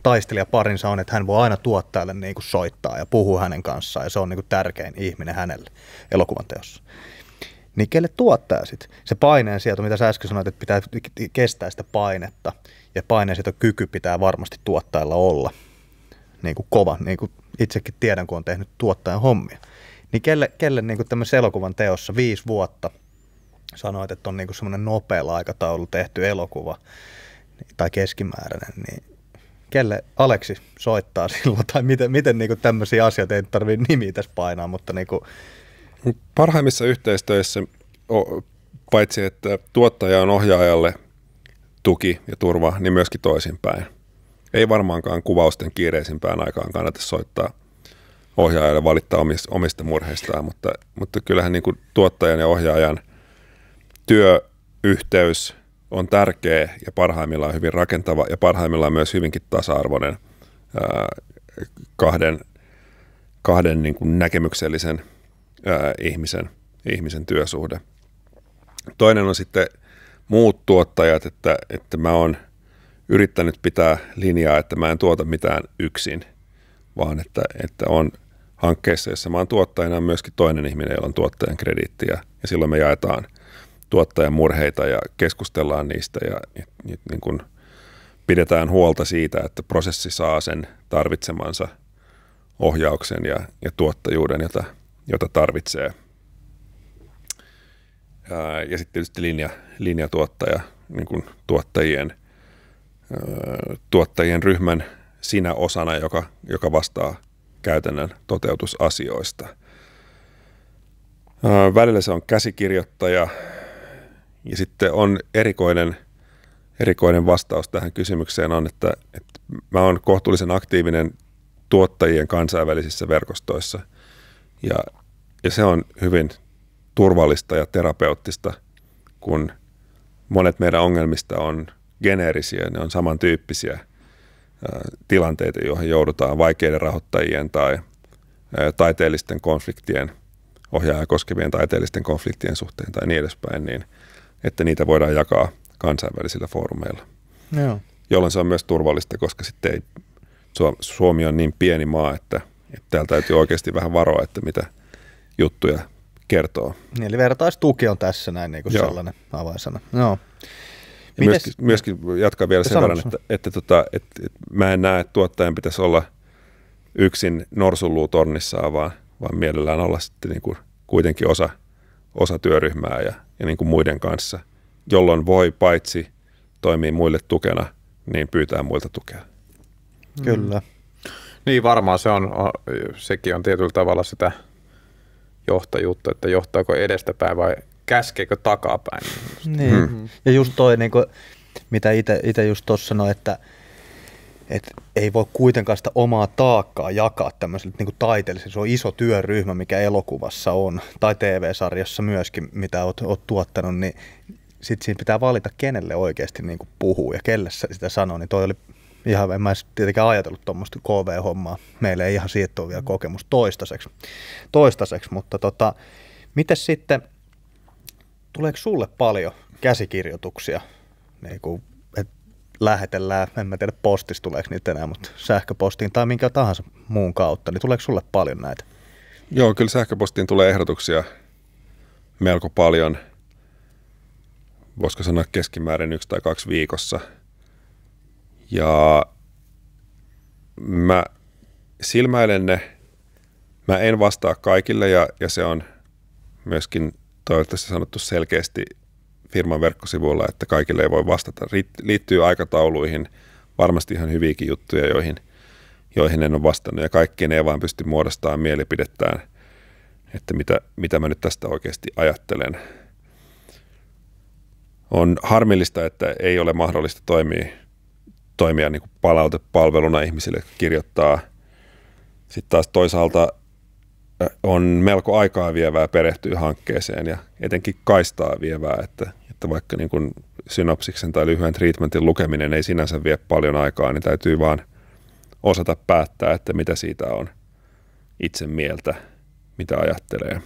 taistelijaparinsa on, että hän voi aina tuottajalle niin kuin soittaa ja puhua hänen kanssaan ja se on niin kuin tärkein ihminen hänelle elokuvan teossa. Niin kelle tuottaa sitten? Se paineen sieltä, mitä sä äsken sanoit, että pitää kestää sitä painetta ja paineen sieltä kyky pitää varmasti tuottajalla olla niin kuin kova, niin kuin itsekin tiedän, kun on tehnyt tuottajan hommia – niin kelle, kelle niin tämmöisen elokuvan teossa viisi vuotta sanoit, että on niin semmoinen nopealla aikataulu tehty elokuva tai keskimääräinen, niin kelle Aleksi soittaa *laughs* silloin, tai miten, miten niin tämmöisiä asioita, ei tarvitse nimiä tässä painaa, mutta niin Parhaimmissa yhteistyöissä, paitsi että tuottaja on ohjaajalle tuki ja turva, niin myöskin toisinpäin. Ei varmaankaan kuvausten kiireisimpään aikaan kannata soittaa ohjaajalle valittaa omista, omista murheistaan, mutta, mutta kyllähän niin kuin tuottajan ja ohjaajan työyhteys on tärkeä ja parhaimmillaan hyvin rakentava ja parhaimmillaan myös hyvinkin tasa-arvoinen ää, kahden, kahden niin kuin näkemyksellisen ää, ihmisen, ihmisen työsuhde. Toinen on sitten muut tuottajat, että, että mä oon yrittänyt pitää linjaa, että mä en tuota mitään yksin, vaan että, että on hankkeessa, jossa mä oon tuottajana, on myöskin toinen ihminen, jolla on tuottajan krediittiä. Ja silloin me jaetaan tuottajan murheita ja keskustellaan niistä ja, ja, ja niin kuin pidetään huolta siitä, että prosessi saa sen tarvitsemansa ohjauksen ja, ja tuottajuuden, jota, jota tarvitsee. Ja, ja sitten tietysti linja, linjatuottaja, niin kuin tuottajien, tuottajien ryhmän sinä osana, joka, joka vastaa – käytännön toteutusasioista. Välillä se on käsikirjoittaja ja sitten on erikoinen, erikoinen vastaus tähän kysymykseen on, että, että mä oon kohtuullisen aktiivinen tuottajien kansainvälisissä verkostoissa ja, ja se on hyvin turvallista ja terapeuttista, kun monet meidän ongelmista on geneerisiä, ne on samantyyppisiä – tilanteita, joihin joudutaan vaikeiden rahoittajien tai taiteellisten konfliktien, ohjaajaa koskevien taiteellisten konfliktien suhteen tai niin edespäin, niin että niitä voidaan jakaa kansainvälisillä foorumeilla. Joo. Jolloin se on myös turvallista, koska sitten ei, Suomi on niin pieni maa, että, että täällä täytyy oikeasti vähän varoa, että mitä juttuja kertoo. Eli vertaistuki on tässä näin niin kuin sellainen avainsana. Joo. Ja Mites? myöskin, myöskin jatkaa vielä sen verran, että, että, että, tota, että, että mä en näe, että tuottajan pitäisi olla yksin norsunluutornissaan, vaan, vaan mielellään olla sitten niin kuin kuitenkin osa, osa työryhmää ja, ja niin kuin muiden kanssa, jolloin voi paitsi toimia muille tukena, niin pyytää muilta tukea. Mm. Kyllä. Mm. Niin varmaan se on, on, sekin on tietyllä tavalla sitä johtajuutta, että johtaako edestäpäin vai käskeekö takapäin. Niin. Mm. Ja just toi, niin kuin, mitä itse just tuossa sanoi, että, et ei voi kuitenkaan sitä omaa taakkaa jakaa tämmöiselle niin taiteelliselle. Se on iso työryhmä, mikä elokuvassa on, tai TV-sarjassa myöskin, mitä oot, oot tuottanut, niin sitten siinä pitää valita, kenelle oikeasti niin puhuu ja kelle sitä sanoo. Niin toi oli ihan, en mä tietenkään ajatellut tuommoista KV-hommaa. Meillä ei ihan siitä ole vielä kokemus toistaiseksi, toistaiseksi mutta tota, miten sitten, Tuleeko sulle paljon käsikirjoituksia, niin kuin, että lähetellään, en mä tiedä postissa tuleeko niitä enää, mutta sähköpostiin tai minkä tahansa muun kautta, niin tuleeko sulle paljon näitä? Joo, kyllä sähköpostiin tulee ehdotuksia melko paljon, voisiko sanoa keskimäärin yksi tai kaksi viikossa. Ja mä silmäilen ne, mä en vastaa kaikille ja, ja se on myöskin toivottavasti sanottu selkeästi firman verkkosivuilla, että kaikille ei voi vastata. Liittyy aikatauluihin varmasti ihan hyviäkin juttuja, joihin, joihin en ole vastannut ja kaikkien ei vaan pysty muodostamaan mielipidettään, että mitä, mitä mä nyt tästä oikeasti ajattelen. On harmillista, että ei ole mahdollista toimia, toimia niin kuin palautepalveluna ihmisille, jotka kirjoittaa. Sitten taas toisaalta on melko aikaa vievää perehtyä hankkeeseen ja etenkin kaistaa vievää, että, että vaikka niin kuin synopsiksen tai lyhyen treatmentin lukeminen ei sinänsä vie paljon aikaa, niin täytyy vaan osata päättää, että mitä siitä on itse mieltä, mitä ajattelee.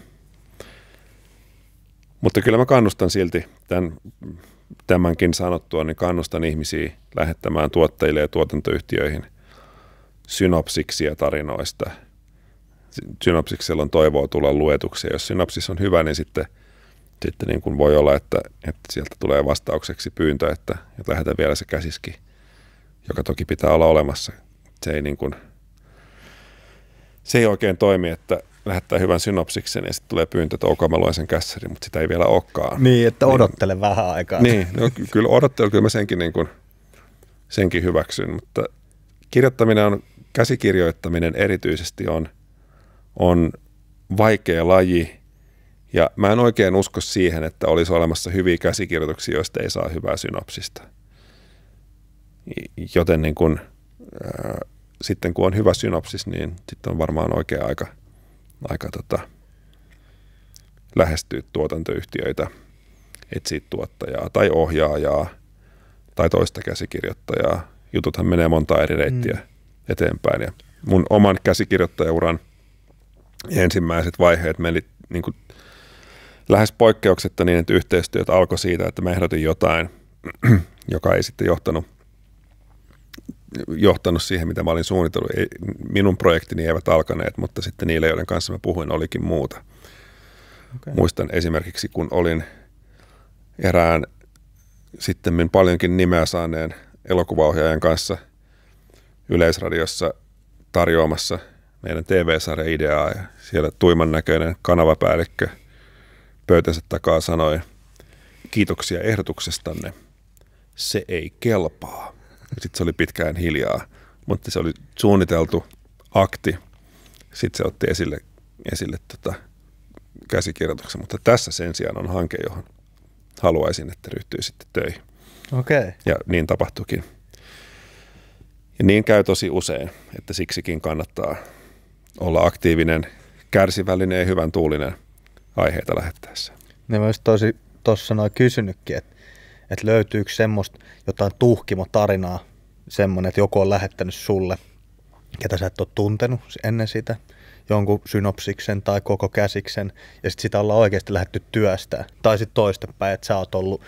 Mutta kyllä mä kannustan silti tämän, tämänkin sanottua, niin kannustan ihmisiä lähettämään tuotteille ja tuotantoyhtiöihin synopsiksia tarinoista – synopsiksella on toivoa tulla luetuksi. jos synopsis on hyvä, niin sitten, sitten niin kuin voi olla, että, että sieltä tulee vastaukseksi pyyntö, että, että lähetä vielä se käsiski, joka toki pitää olla olemassa. Se ei, niin kuin, se ei oikein toimi, että lähettää hyvän synopsiksen ja sitten tulee pyyntö, että okay, mä luen sen kässäri, mutta sitä ei vielä olekaan. Niin, että niin odottele niin, vähän aikaa. Niin, no, kyllä odottele, kyllä mä senkin, niin kuin, senkin hyväksyn, mutta kirjoittaminen on, käsikirjoittaminen erityisesti on – on vaikea laji ja mä en oikein usko siihen, että olisi olemassa hyviä käsikirjoituksia, joista ei saa hyvää synopsista. Joten niin kun, ää, sitten kun on hyvä synopsis, niin sitten on varmaan oikea aika, aika tota, lähestyä tuotantoyhtiöitä, etsiä tuottajaa tai ohjaajaa tai toista käsikirjoittajaa. Jututhan menee monta eri reittiä mm. eteenpäin ja mun oman käsikirjoittajauran – ensimmäiset vaiheet meni niin kuin lähes poikkeuksetta niin, että yhteistyöt alkoi siitä, että mä ehdotin jotain, *clears throat* joka ei sitten johtanut, johtanut siihen, mitä mä olin suunnitellut. Ei, minun projektini eivät alkaneet, mutta sitten niille, joiden kanssa mä puhuin, olikin muuta. Okay. Muistan esimerkiksi, kun olin erään sitten paljonkin nimeä saaneen elokuvaohjaajan kanssa yleisradiossa tarjoamassa – meidän TV-sarjan ideaa. Ja siellä tuiman näköinen kanavapäällikkö pöytänsä takaa sanoi, kiitoksia ehdotuksestanne. Se ei kelpaa. Sitten se oli pitkään hiljaa, mutta se oli suunniteltu akti. Sitten se otti esille, esille tota käsikirjoituksen, mutta tässä sen sijaan on hanke, johon haluaisin, että ryhtyy sitten töihin. Okei. Okay. Ja niin tapahtuikin. Ja niin käy tosi usein, että siksikin kannattaa olla aktiivinen, kärsivällinen ja hyvän tuulinen aiheita lähettäessä. Ne myös tosi tuossa noin kysynytkin, että, että löytyykö semmoista jotain tuhkimotarinaa, semmoinen, että joku on lähettänyt sulle, ketä sä et ole tuntenut ennen sitä, jonkun synopsiksen tai koko käsiksen, ja sitten sitä ollaan oikeasti lähetty työstä. Tai sitten toistepäin, että sä oot ollut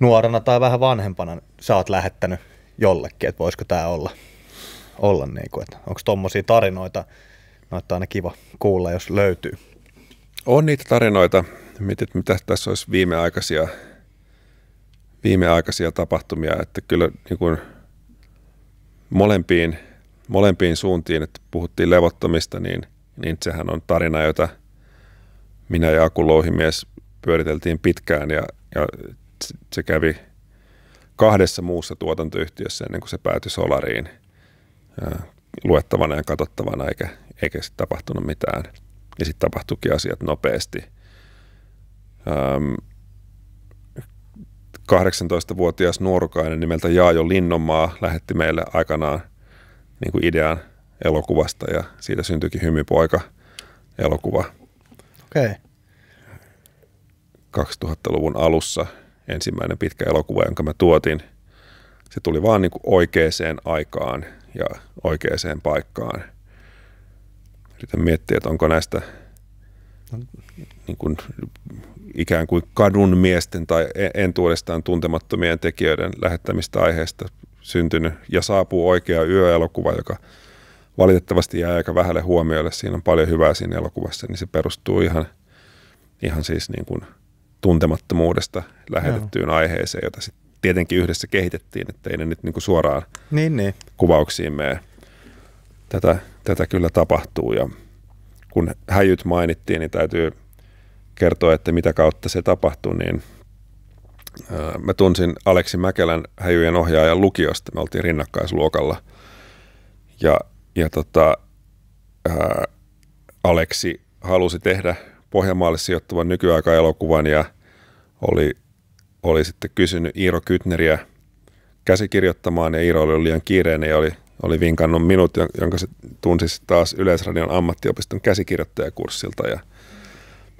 nuorena tai vähän vanhempana, sä oot lähettänyt jollekin, että voisiko tämä olla, olla niin kuin, että onko tommosia tarinoita, No, että aina kiva kuulla, jos löytyy. On niitä tarinoita. Mietit, mitä tässä olisi viimeaikaisia, viimeaikaisia tapahtumia, että kyllä niin kuin molempiin, molempiin suuntiin, että puhuttiin levottomista, niin, niin sehän on tarina, jota minä ja Aku Louhimies pyöriteltiin pitkään ja, ja se kävi kahdessa muussa tuotantoyhtiössä ennen kuin se päätyi Solariin luettavana ja katsottavana eikä, eikä sitten tapahtunut mitään. Ja sitten tapahtuikin asiat nopeasti. Öm, 18-vuotias nuorukainen nimeltä Jaajo Linnomaa lähetti meille aikanaan niin kuin idean elokuvasta ja siitä syntyikin Hymypoika elokuva. Okei. Okay. 2000-luvun alussa ensimmäinen pitkä elokuva, jonka mä tuotin. Se tuli vaan niin kuin oikeaan aikaan – ja oikeaan paikkaan. Yritän miettiä, että onko näistä no. niin kuin, ikään kuin kadun miesten tai entuudestaan tuntemattomien tekijöiden lähettämistä aiheesta syntynyt ja saapuu oikea yöelokuva, joka valitettavasti jää aika vähälle huomiolle. Siinä on paljon hyvää siinä elokuvassa, niin se perustuu ihan, ihan siis niin kuin tuntemattomuudesta lähetettyyn Joo. aiheeseen, jota sit tietenkin yhdessä kehitettiin, että ei ne nyt niin kuin suoraan niin, niin. kuvauksiin mene. Tätä, tätä kyllä tapahtuu ja kun häjyt mainittiin, niin täytyy kertoa, että mitä kautta se tapahtui, niin mä tunsin Aleksi Mäkelän häjyjen ohjaajan lukiosta. Me oltiin rinnakkaisluokalla ja, ja tota, ää, Aleksi halusi tehdä Pohjanmaalle sijoittuvan nykyaika-elokuvan ja oli oli sitten kysynyt Iiro Kytneriä käsikirjoittamaan ja Iiro oli liian kiireinen ja oli, oli vinkannut minut, jonka se tunsi taas Yleisradion ammattiopiston käsikirjoittajakurssilta ja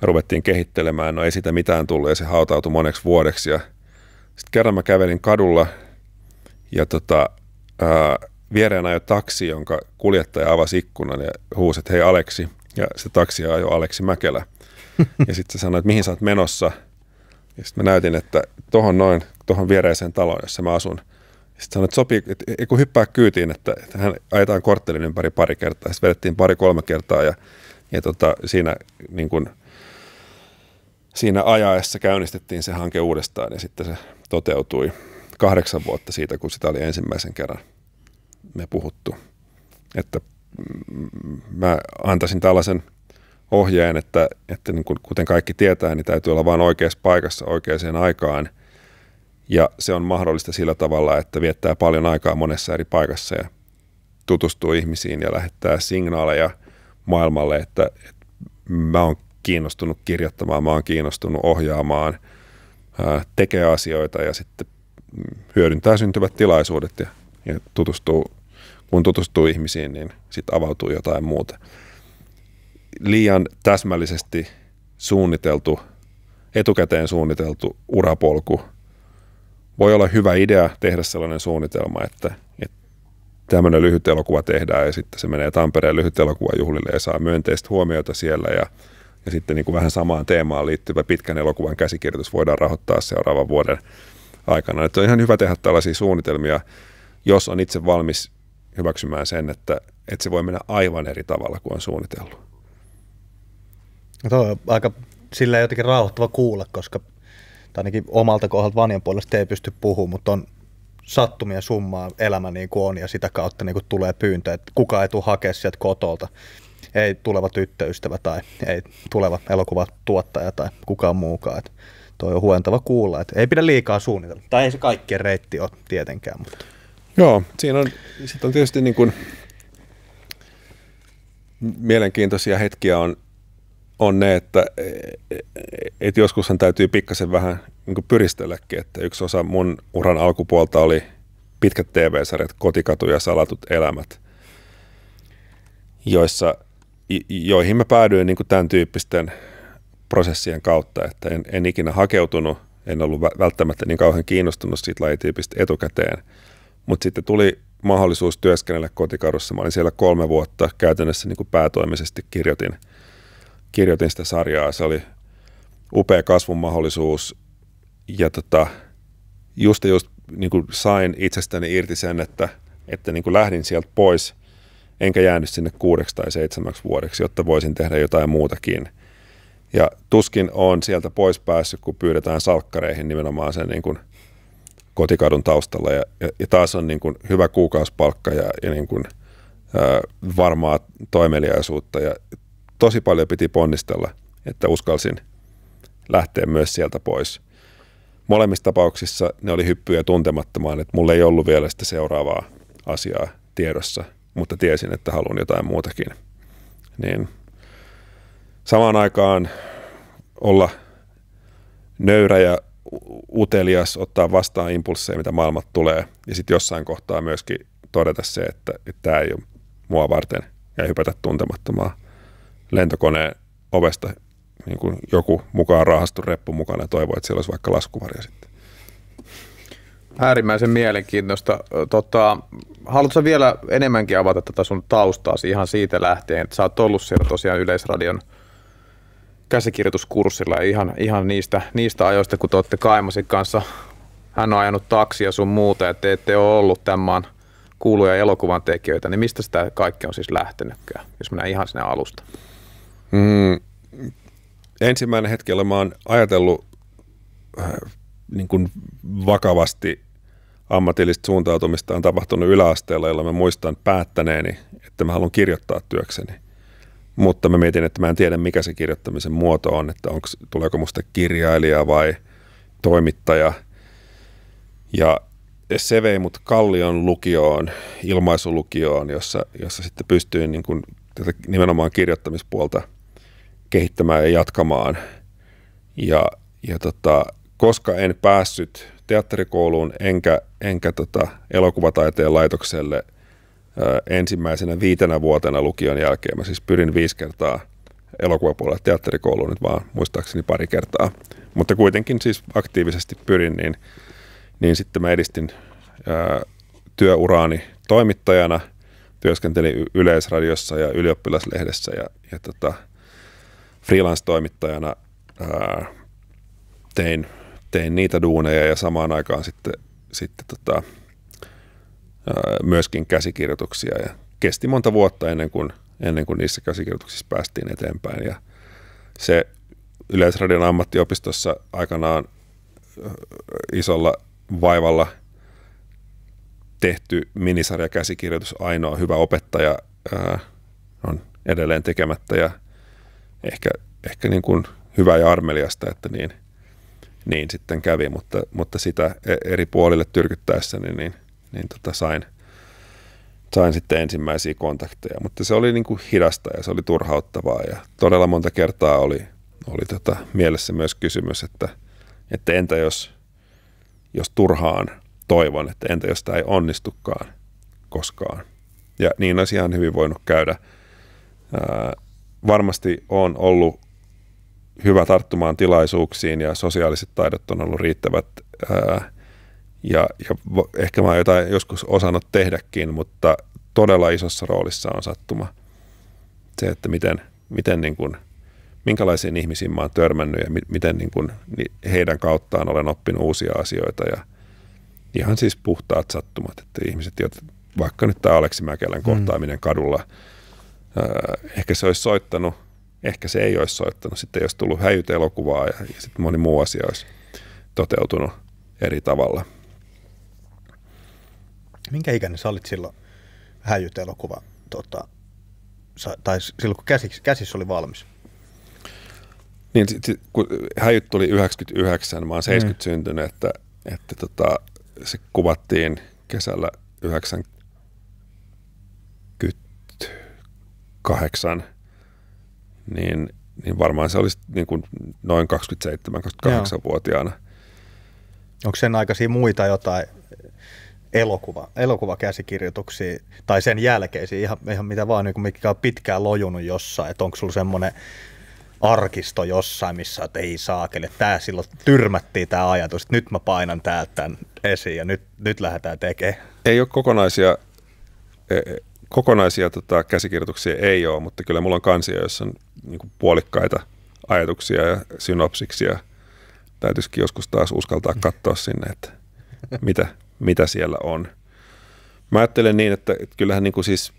me ruvettiin kehittelemään, no ei sitä mitään tullut ja se hautautui moneksi vuodeksi ja sitten kerran mä kävelin kadulla ja tota, ää, viereen ajoi taksi, jonka kuljettaja avasi ikkunan ja huusi, että hei Aleksi ja se taksi ajoi Aleksi Mäkelä *laughs* ja sitten sanoi, että mihin sä oot menossa – ja sitten mä näytin, että tuohon noin, tuohon viereiseen taloon, jossa mä asun. Sitten sanoin, että sopii, että kun hyppää kyytiin, että, että hän ajetaan korttelin ympäri pari kertaa. Sitten vedettiin pari-kolme kertaa ja, ja tota, siinä, niin kun, siinä ajaessa käynnistettiin se hanke uudestaan ja sitten se toteutui kahdeksan vuotta siitä, kun sitä oli ensimmäisen kerran me puhuttu. Että mm, mä antaisin tällaisen – ohjeen, että, että niin kuin, kuten kaikki tietää, niin täytyy olla vain oikeassa paikassa oikeaan aikaan. Ja se on mahdollista sillä tavalla, että viettää paljon aikaa monessa eri paikassa ja tutustuu ihmisiin ja lähettää signaaleja maailmalle, että, että mä oon kiinnostunut kirjoittamaan, mä oon kiinnostunut ohjaamaan, tekee asioita ja sitten hyödyntää syntyvät tilaisuudet ja, ja tutustuu, kun tutustuu ihmisiin, niin sitten avautuu jotain muuta liian täsmällisesti suunniteltu, etukäteen suunniteltu urapolku. Voi olla hyvä idea tehdä sellainen suunnitelma, että, että tämmöinen lyhyt elokuva tehdään ja sitten se menee Tampereen lyhyt elokuvajuhlille ja saa myönteistä huomiota siellä ja, ja sitten niin kuin vähän samaan teemaan liittyvä pitkän elokuvan käsikirjoitus voidaan rahoittaa seuraavan vuoden aikana. Että on ihan hyvä tehdä tällaisia suunnitelmia, jos on itse valmis hyväksymään sen, että, että se voi mennä aivan eri tavalla kuin on suunnitellut. No toi on aika sillä jotenkin rauhoittava kuulla, koska ainakin omalta kohdalta vanjan puolesta ei pysty puhumaan, mutta on sattumia summaa elämä niin kuin on ja sitä kautta niin kuin tulee pyyntö, että kuka ei tule hakea sieltä kotolta. Ei tuleva tyttöystävä tai ei tuleva tuottaja tai kukaan muukaan. Että toi on huentava kuulla, että ei pidä liikaa suunnitella. Tai ei se kaikkien reitti ole tietenkään. Mutta. Joo, siinä on, sit on tietysti niin kuin mielenkiintoisia hetkiä on on ne, että e, e, et joskushan täytyy pikkasen vähän niin pyristelläkin, että yksi osa mun uran alkupuolta oli pitkät TV-sarjat, Kotikatu ja Salatut elämät, joissa, joihin mä päädyin niin tämän tyyppisten prosessien kautta, että en, en ikinä hakeutunut, en ollut välttämättä niin kauhean kiinnostunut siitä lajityypistä etukäteen, mutta sitten tuli mahdollisuus työskennellä kotikadussa. Mä olin siellä kolme vuotta käytännössä niin päätoimisesti kirjoitin – kirjoitin sitä sarjaa. Se oli upea kasvun mahdollisuus ja tota, just just niin kuin sain itsestäni irti sen, että, että niin kuin lähdin sieltä pois, enkä jäänyt sinne kuudeksi tai seitsemäksi vuodeksi, jotta voisin tehdä jotain muutakin. Ja tuskin on sieltä pois päässyt, kun pyydetään salkkareihin nimenomaan sen niin kuin kotikadun taustalla. Ja, ja, ja taas on niin kuin hyvä kuukausipalkka ja, ja niin kuin, ää, varmaa toimeliaisuutta ja tosi paljon piti ponnistella, että uskalsin lähteä myös sieltä pois. Molemmissa tapauksissa ne oli hyppyjä tuntemattomaan, että mulla ei ollut vielä sitä seuraavaa asiaa tiedossa, mutta tiesin, että haluan jotain muutakin. Niin samaan aikaan olla nöyrä ja utelias ottaa vastaan impulsseja, mitä maailmat tulee, ja sitten jossain kohtaa myöskin todeta se, että tämä ei ole mua varten, ja hypätä tuntemattomaa lentokoneen ovesta niin kuin joku mukaan rahastu reppu mukana ja toivoi, että siellä olisi vaikka laskuvarja sitten. Äärimmäisen mielenkiintoista. Tota, haluatko vielä enemmänkin avata tätä sun taustaasi ihan siitä lähtien, että sä oot ollut siellä tosiaan Yleisradion käsikirjoituskurssilla ja ihan, ihan niistä, niistä ajoista, kun te olette Kaimasin kanssa, hän on ajanut taksia sun muuta ja te ette ole ollut tämän maan kuuluja elokuvan tekijöitä, niin mistä sitä kaikki on siis lähtenytkään, jos mennään ihan sinne alusta? Mm, ensimmäinen hetki, jolla mä oon ajatellut äh, niin kuin vakavasti ammatillista suuntautumista on tapahtunut yläasteella, jolla mä muistan päättäneeni, että mä haluan kirjoittaa työkseni. Mutta mä mietin, että mä en tiedä mikä se kirjoittamisen muoto on, että onks, tuleeko musta kirjailija vai toimittaja. Ja se vei mut Kallion lukioon, ilmaisulukioon, jossa, jossa sitten pystyin niin kun, tätä nimenomaan kirjoittamispuolta – kehittämään ja jatkamaan. Ja, ja tota, koska en päässyt teatterikouluun enkä, enkä tota elokuvataiteen laitokselle ö, ensimmäisenä viitenä vuotena lukion jälkeen, mä siis pyrin viisi kertaa elokuvapuolella teatterikouluun nyt vaan muistaakseni pari kertaa, mutta kuitenkin siis aktiivisesti pyrin, niin, niin sitten mä edistin ö, työuraani toimittajana, työskentelin Yleisradiossa ja ylioppilaslehdessä ja, ja tota, freelance-toimittajana ää, tein, tein niitä duuneja ja samaan aikaan sitten, sitten tota, ää, myöskin käsikirjoituksia. Ja kesti monta vuotta ennen kuin, ennen kuin niissä käsikirjoituksissa päästiin eteenpäin. Ja se Yleisradion ammattiopistossa aikanaan isolla vaivalla tehty minisarja käsikirjoitus Ainoa hyvä opettaja ää, on edelleen tekemättä ja ehkä, ehkä niin kuin hyvä ja armeliasta, että niin, niin sitten kävi, mutta, mutta sitä e, eri puolille tyrkyttäessä niin, niin, niin tota sain, sain sitten ensimmäisiä kontakteja, mutta se oli niin kuin hidasta ja se oli turhauttavaa ja todella monta kertaa oli, oli tota mielessä myös kysymys, että, että entä jos, jos turhaan toivon, että entä jos tämä ei onnistukaan koskaan. Ja niin olisi ihan hyvin voinut käydä. Ää, varmasti on ollut hyvä tarttumaan tilaisuuksiin ja sosiaaliset taidot on ollut riittävät ää, ja, ja ehkä mä oon jotain joskus osannut tehdäkin, mutta todella isossa roolissa on sattuma. Se, että miten, miten niin kuin, minkälaisiin ihmisiin mä oon törmännyt ja mi, miten niin kuin, heidän kauttaan olen oppinut uusia asioita ja ihan siis puhtaat sattumat, että ihmiset, jotka vaikka nyt tämä Aleksi Mäkelän mm. kohtaaminen mm. kadulla – Öö, ehkä se olisi soittanut, ehkä se ei olisi soittanut. Sitten ei olisi tullut häjytelokuvaa ja, ja sitten moni muu asia olisi toteutunut eri tavalla. Minkä ikäinen sä olit silloin häjytelokuva? tota, tai silloin kun käsissä, käsis oli valmis? Niin, kun häjyt tuli 99, mä oon 70 mm. syntynyt, että, että tota, se kuvattiin kesällä 90 kahdeksan, niin, niin varmaan se olisi niin kuin noin 27-28-vuotiaana. Onko sen aikaisia muita jotain elokuva, elokuvakäsikirjoituksia tai sen jälkeisiä, ihan, ihan mitä vaan, niin kuin mikä on pitkään lojunut jossain, että onko sulla semmoinen arkisto jossain, missä että ei saakeli, tämä silloin tyrmättiin tämä ajatus, että nyt mä painan täältä tämän esiin ja nyt, nyt lähdetään tekemään. Ei ole kokonaisia e, e, kokonaisia tota, käsikirjoituksia ei ole, mutta kyllä mulla on kansia, joissa on niin kuin, puolikkaita ajatuksia ja synopsiksia. Täytyisikin joskus taas uskaltaa katsoa sinne, että mitä, mitä siellä on. Mä ajattelen niin, että, että kyllähän niin kuin siis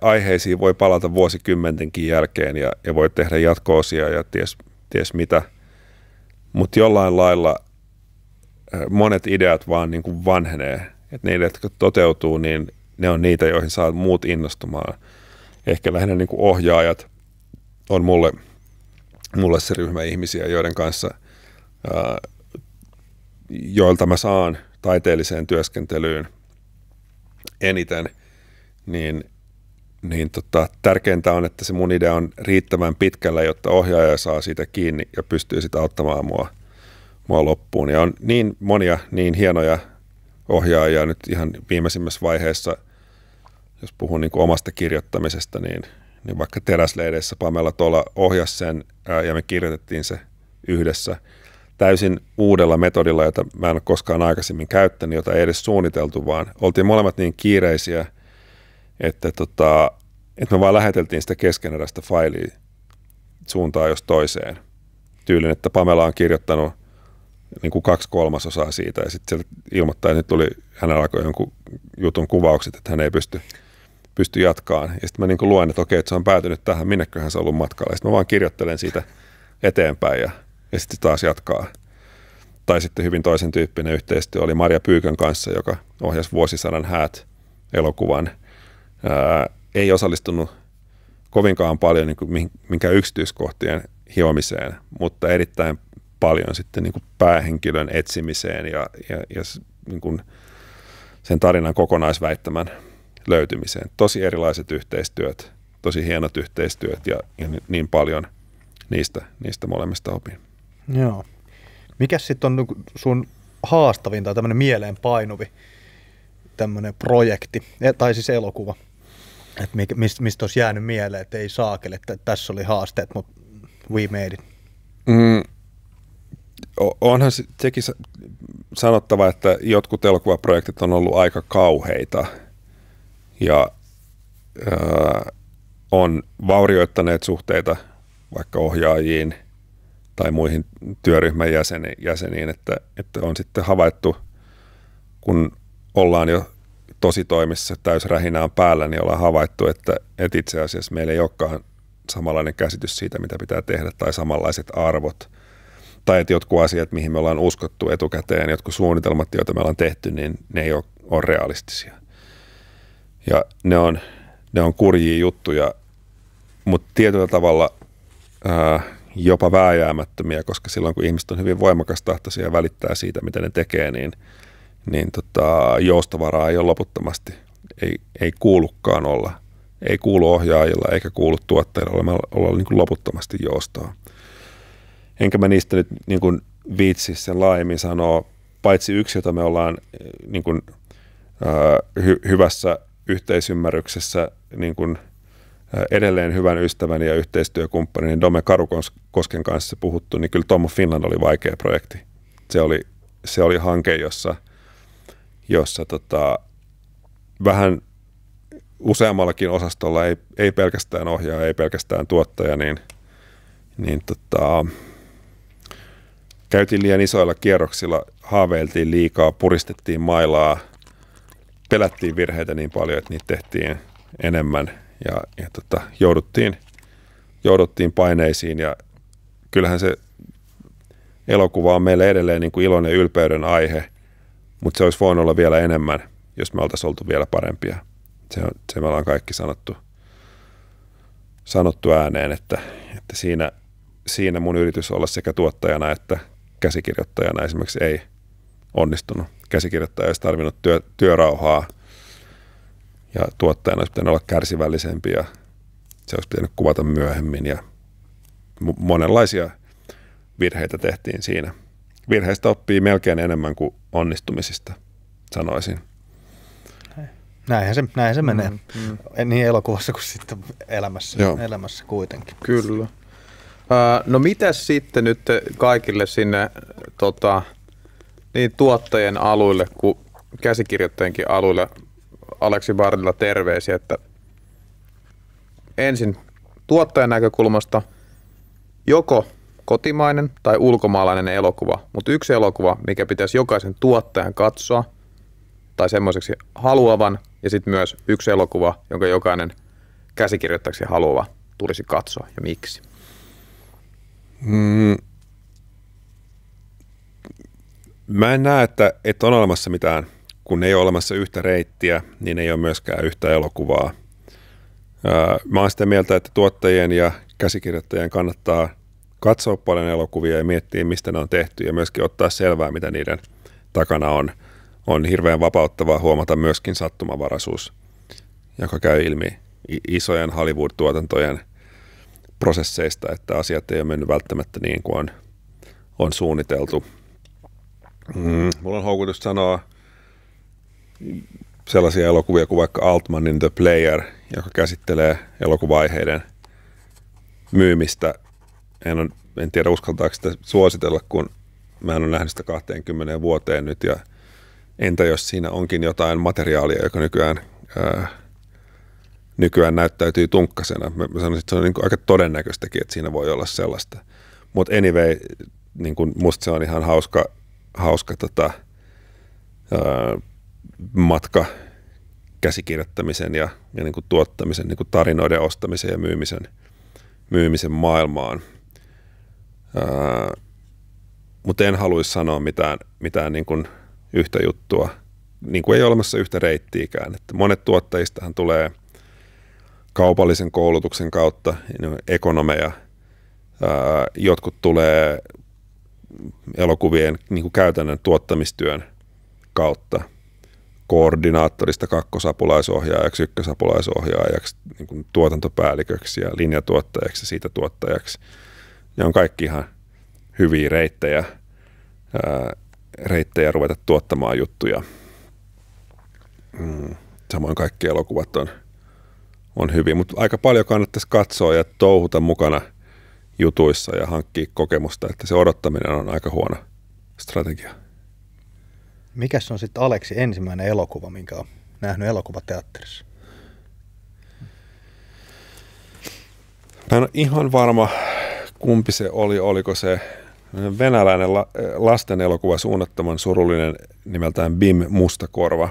aiheisiin voi palata vuosikymmentenkin jälkeen ja, ja voi tehdä jatkoosia ja ties, ties mitä. Mutta jollain lailla monet ideat vaan niin kuin vanhenee. Et ne jotka toteutuu, niin ne on niitä, joihin saa muut innostumaan. Ehkä lähinnä niin kuin ohjaajat on mulle, mulle se ryhmä ihmisiä, joiden kanssa, ää, joilta mä saan taiteelliseen työskentelyyn eniten, niin, niin tota, tärkeintä on, että se mun idea on riittävän pitkällä, jotta ohjaaja saa siitä kiinni ja pystyy sitä auttamaan mua, mua loppuun. Ja on niin monia niin hienoja Ohjaaja nyt ihan viimeisimmässä vaiheessa, jos puhun niin kuin omasta kirjoittamisesta, niin, niin vaikka teräsleideissä Pamela tuolla ohjasi sen ää, ja me kirjoitettiin se yhdessä täysin uudella metodilla, jota mä en ole koskaan aikaisemmin käyttänyt, jota ei edes suunniteltu, vaan oltiin molemmat niin kiireisiä, että, tota, että me vaan läheteltiin sitä keskeneräistä failia suuntaan jos toiseen. Tyylin, että Pamela on kirjoittanut – niin kuin kaksi kolmasosaa siitä ja sitten ilmoittaa, että nyt tuli, hän alkoi jonkun jutun kuvaukset, että hän ei pysty, pysty jatkaan. Ja sitten mä niin kuin luen, että okei, että se on päätynyt tähän, minneköhän se on ollut matkalla. Sitten mä vaan kirjoittelen siitä eteenpäin ja, ja sitten taas jatkaa. Tai sitten hyvin toisen tyyppinen yhteistyö oli Maria Pyykön kanssa, joka ohjasi vuosisadan häät elokuvan. Ää, ei osallistunut kovinkaan paljon niin kuin minkä yksityiskohtien hiomiseen, mutta erittäin paljon sitten niin kuin päähenkilön etsimiseen ja, ja, ja niin kuin sen tarinan kokonaisväittämän löytymiseen. Tosi erilaiset yhteistyöt, tosi hienot yhteistyöt ja, ja niin paljon niistä, niistä molemmista opin. Joo. Mikä sitten on niinku sun haastavin tai tämmöinen mieleen painuvi tämmöinen projekti, e, tai siis elokuva, että mistä mist olisi jäänyt mieleen, että ei saakele, että tässä oli haasteet, mutta we made it. Mm, onhan sekin sanottava, että jotkut elokuvaprojektit on ollut aika kauheita ja ää, öö, on vaurioittaneet suhteita vaikka ohjaajiin tai muihin työryhmän jäseni, jäseniin, että, että on sitten havaittu, kun ollaan jo tosi toimissa täysrähinään päällä, niin ollaan havaittu, että, että itse asiassa meillä ei olekaan samanlainen käsitys siitä, mitä pitää tehdä tai samanlaiset arvot – tai että jotkut asiat, mihin me ollaan uskottu etukäteen, jotkut suunnitelmat, joita me ollaan tehty, niin ne ei ole, ole realistisia. Ja ne on, ne on kurjia juttuja, mutta tietyllä tavalla ää, jopa vääjäämättömiä, koska silloin kun ihmiset on hyvin voimakastahtoisia ja välittää siitä, mitä ne tekee, niin, niin tota, joustavaraa ei ole loputtomasti. Ei, ei kuulukaan olla. Ei kuulu ohjaajilla eikä kuulu tuottajilla olla, olla niin kuin loputtomasti joustoa enkä mä niistä nyt niin kuin viitsi sen laajemmin sanoa, paitsi yksi, jota me ollaan eh, niin kuin, äh, hy- hyvässä yhteisymmärryksessä niin kuin, äh, edelleen hyvän ystäväni ja yhteistyökumppanin niin Dome Karukosken kanssa puhuttu, niin kyllä Tommo Finland oli vaikea projekti. Se oli, se oli hanke, jossa, jossa tota, vähän useammallakin osastolla, ei, ei pelkästään ohjaa, ei pelkästään tuottaja, niin, niin tota, Käytiin liian isoilla kierroksilla, haaveiltiin liikaa, puristettiin mailaa, pelättiin virheitä niin paljon, että niitä tehtiin enemmän ja, ja tota, jouduttiin, jouduttiin paineisiin ja kyllähän se elokuva on meille edelleen niin kuin iloinen ylpeyden aihe, mutta se olisi voinut olla vielä enemmän, jos me oltaisiin oltu vielä parempia. Se, on, se me ollaan kaikki sanottu, sanottu ääneen, että, että siinä, siinä mun yritys olla sekä tuottajana että käsikirjoittajana esimerkiksi ei onnistunut. Käsikirjoittaja olisi tarvinnut työ, työrauhaa ja tuottajana olisi pitänyt olla kärsivällisempi ja se olisi pitänyt kuvata myöhemmin ja monenlaisia virheitä tehtiin siinä. Virheistä oppii melkein enemmän kuin onnistumisista, sanoisin. Näinhän se, näinhän se mm, menee. Mm. Niin elokuvassa kuin sitten elämässä, Joo. elämässä kuitenkin. Kyllä. No mitäs sitten nyt kaikille sinne tota, niin tuottajien aluille kuin käsikirjoittajienkin aluille Aleksi Bardilla terveisiä, että ensin tuottajan näkökulmasta joko kotimainen tai ulkomaalainen elokuva, mutta yksi elokuva, mikä pitäisi jokaisen tuottajan katsoa tai semmoiseksi haluavan ja sitten myös yksi elokuva, jonka jokainen käsikirjoittajaksi haluava tulisi katsoa ja miksi. Mm. Mä en näe, että, että on olemassa mitään. Kun ei ole olemassa yhtä reittiä, niin ei ole myöskään yhtä elokuvaa. Mä oon sitä mieltä, että tuottajien ja käsikirjoittajien kannattaa katsoa paljon elokuvia ja miettiä, mistä ne on tehty ja myöskin ottaa selvää, mitä niiden takana on. On hirveän vapauttavaa huomata myöskin sattumavaraisuus, joka käy ilmi isojen Hollywood-tuotantojen – prosesseista, että asiat ei ole mennyt välttämättä niin kuin on, on suunniteltu. Mm, mulla on houkutus sanoa sellaisia elokuvia kuin vaikka Altmanin The Player, joka käsittelee elokuvaiheiden myymistä. En, on, en tiedä uskaltaako sitä suositella, kun mä en ole nähnyt sitä 20 vuoteen nyt ja entä jos siinä onkin jotain materiaalia, joka nykyään ää, nykyään näyttäytyy tunkkasena. Mä sanoisin, että se on niin aika todennäköistäkin, että siinä voi olla sellaista. Mutta anyway, niin kuin musta se on ihan hauska, hauska tota, ää, matka käsikirjoittamisen ja, ja niin kuin tuottamisen, niin kuin tarinoiden ostamisen ja myymisen, myymisen maailmaan. Mutta en haluaisi sanoa mitään, mitään niin kuin yhtä juttua. Niin kuin ei ole olemassa yhtä reittiikään. Että monet tuottajistahan tulee – kaupallisen koulutuksen kautta niin ekonomeja. jotkut tulee elokuvien niin kuin käytännön tuottamistyön kautta koordinaattorista kakkosapulaisohjaajaksi, ykkösapulaisohjaajaksi, niin kuin tuotantopäälliköksi ja linjatuottajaksi ja siitä tuottajaksi. Ne on kaikki ihan hyviä reittejä, reittejä ruveta tuottamaan juttuja. Mm, samoin kaikki elokuvat on – on hyvin, mutta aika paljon kannattaisi katsoa ja touhuta mukana jutuissa ja hankkia kokemusta, että se odottaminen on aika huono strategia. Mikäs on sitten Aleksi ensimmäinen elokuva, minkä on nähnyt elokuvateatterissa? Mä en ole ihan varma, kumpi se oli. Oliko se venäläinen la, lasten elokuva suunnattoman surullinen nimeltään Bim Mustakorva.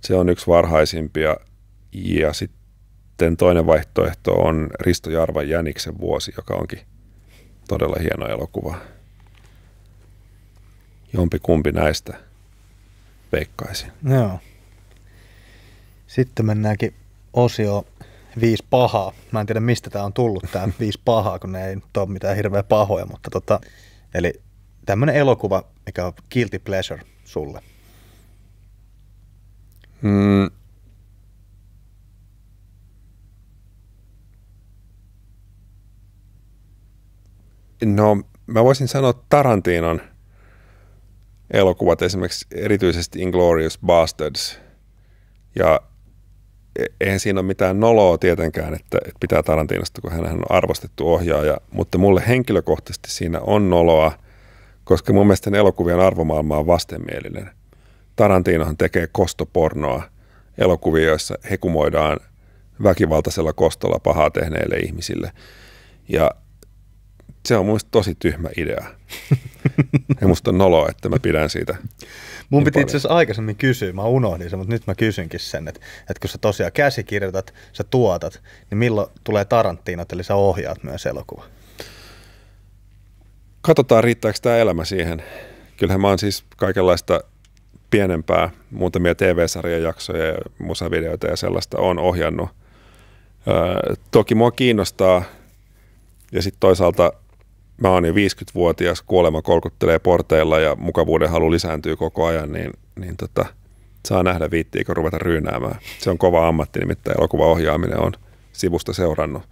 Se on yksi varhaisimpia ja sitten toinen vaihtoehto on Risto Jarvan Jäniksen vuosi, joka onkin todella hieno elokuva. Jompi kumpi näistä veikkaisin. Joo. Sitten mennäänkin osio viisi pahaa. Mä en tiedä, mistä tämä on tullut, tämä *laughs* viisi pahaa, kun ne ei nyt ole mitään hirveä pahoja, mutta tota, eli tämmöinen elokuva, mikä on guilty pleasure sulle. Mm, No, mä voisin sanoa Tarantinon elokuvat, esimerkiksi erityisesti Inglorious Bastards. Ja e-, eihän siinä ole mitään noloa tietenkään, että, että pitää Tarantinosta, kun hän on arvostettu ohjaaja, mutta mulle henkilökohtaisesti siinä on noloa, koska mun mielestä elokuvien arvomaailma on vastenmielinen. Tarantinohan tekee kostopornoa elokuvia, joissa hekumoidaan väkivaltaisella kostolla pahaa tehneille ihmisille. Ja se on mun tosi tyhmä idea. *laughs* ja musta on noloa, että mä pidän siitä. Mun niin piti itse asiassa aikaisemmin kysyä, mä unohdin sen, mutta nyt mä kysynkin sen, että, että kun sä tosiaan käsikirjoitat, sä tuotat, niin milloin tulee Tarantinot, eli sä ohjaat myös elokuva? Katsotaan, riittääkö tämä elämä siihen. Kyllähän mä oon siis kaikenlaista pienempää, muutamia TV-sarjan jaksoja ja musavideoita ja sellaista on ohjannut. Öö, toki mua kiinnostaa ja sitten toisaalta – mä oon jo 50-vuotias, kuolema kolkuttelee porteilla ja mukavuuden halu lisääntyy koko ajan, niin, niin tota, saa nähdä viittiikö ruveta ryynäämään. Se on kova ammatti, nimittäin elokuvaohjaaminen on sivusta seurannut.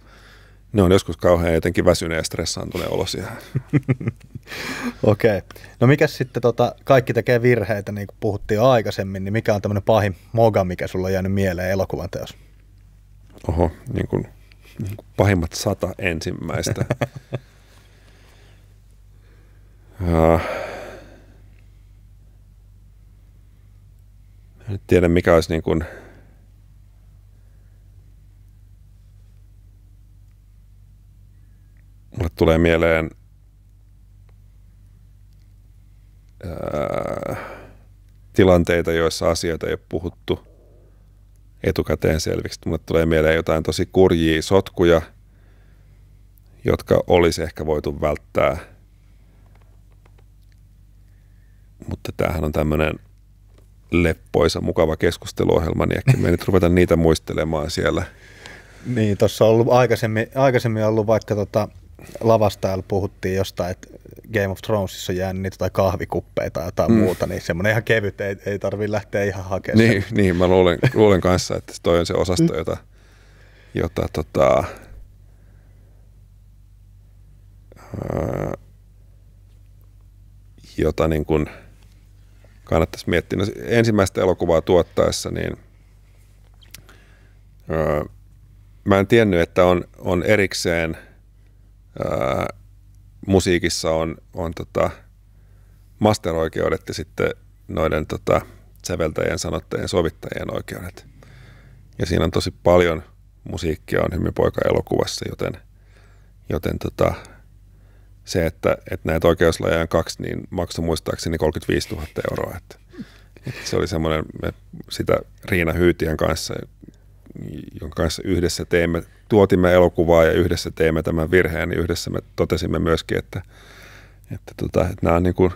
Ne on joskus kauhean jotenkin väsyneen ja stressaantuneen olosia. *laughs* Okei. Okay. No mikä sitten, tota, kaikki tekee virheitä, niin kuin puhuttiin jo aikaisemmin, niin mikä on tämmöinen pahin moga, mikä sulla on jäänyt mieleen elokuvan teos? Oho, niin kuin, niin kuin pahimmat sata ensimmäistä. *laughs* Uh, en tiedä mikä olisi niin kuin mulle tulee mieleen tilanteita, joissa asioita ei ole puhuttu etukäteen selviksi. Mulle tulee mieleen jotain tosi kurjia sotkuja, jotka olisi ehkä voitu välttää – mutta tämähän on tämmöinen leppoisa, mukava keskusteluohjelma, niin ehkä me nyt ruveta niitä muistelemaan siellä. Niin, tuossa on ollut aikaisemmin, aikaisemmin ollut vaikka tota, lavasta puhuttiin jostain, että Game of Thronesissa on jäänyt niitä tai kahvikuppeita tai jotain mm. muuta, niin semmoinen ihan kevyt, ei, ei tarvi lähteä ihan hakemaan. Niin, niin, mä luulen, luulen kanssa, että toi on se osasto, mm. jota, jota tota, jota niin kuin – kannattaisi miettiä. No, ensimmäistä elokuvaa tuottaessa, niin öö, mä en tiennyt, että on, on erikseen öö, musiikissa on, on tota, masteroikeudet ja sitten noiden tota, säveltäjien, sanottajien, sovittajien oikeudet. Ja siinä on tosi paljon musiikkia on hymypoika elokuvassa, joten, joten tota, se, että, että näitä oikeuslajeja on kaksi, niin maksoi muistaakseni 35 000 euroa. Että, että se oli semmoinen, me sitä Riina Hyytien kanssa, jonka kanssa yhdessä teemme tuotimme elokuvaa ja yhdessä teemme tämän virheen, niin yhdessä me totesimme myöskin, että, että, tota, että nämä on niin kuin,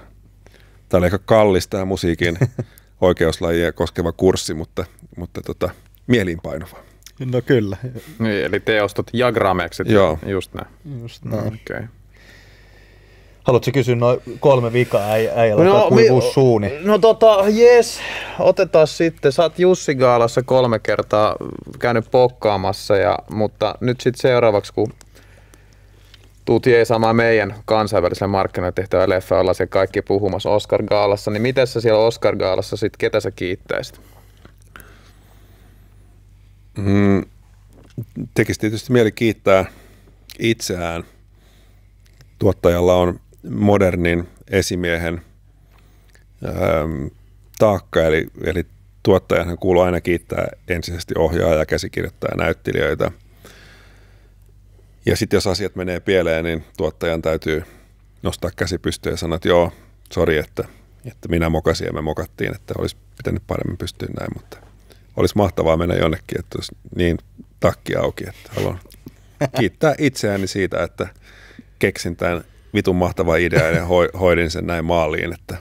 tämä oli aika kallis tämä musiikin *laughs* oikeuslajia koskeva kurssi, mutta, mutta tota, mieliinpainuva. No kyllä. Niin, eli teostot ja grameksit, Joo. just näin. Just näin. Okay. Haluatko kysyä noin kolme vikaa äijällä, no, mi- suuni? No tota, jes, otetaan sitten. Sä oot Jussi Gaalassa kolme kertaa käynyt pokkaamassa, ja, mutta nyt sitten seuraavaksi, kun tuut jeesaamaan meidän kansainvälisen markkinoilla leffa, ollaan siellä kaikki puhumassa Oscar Gaalassa, niin miten sä siellä Oscar Gaalassa sitten, ketä sä kiittäisit? Mm, tekisi tietysti mieli kiittää itseään. Tuottajalla on modernin esimiehen ähm, taakka, eli, eli tuottajahan kuuluu aina kiittää ensisijaisesti ohjaaja, käsikirjoittaja, näyttelijöitä. Ja sitten jos asiat menee pieleen, niin tuottajan täytyy nostaa käsi pystyyn ja sanoa, että joo, sori, että, että minä mokasin ja me mokattiin, että olisi pitänyt paremmin pystyä näin, mutta olisi mahtavaa mennä jonnekin, että olisi niin takki auki, että haluan kiittää itseäni siitä, että keksin tämän vitun mahtava idea ja hoidin sen näin maaliin, että,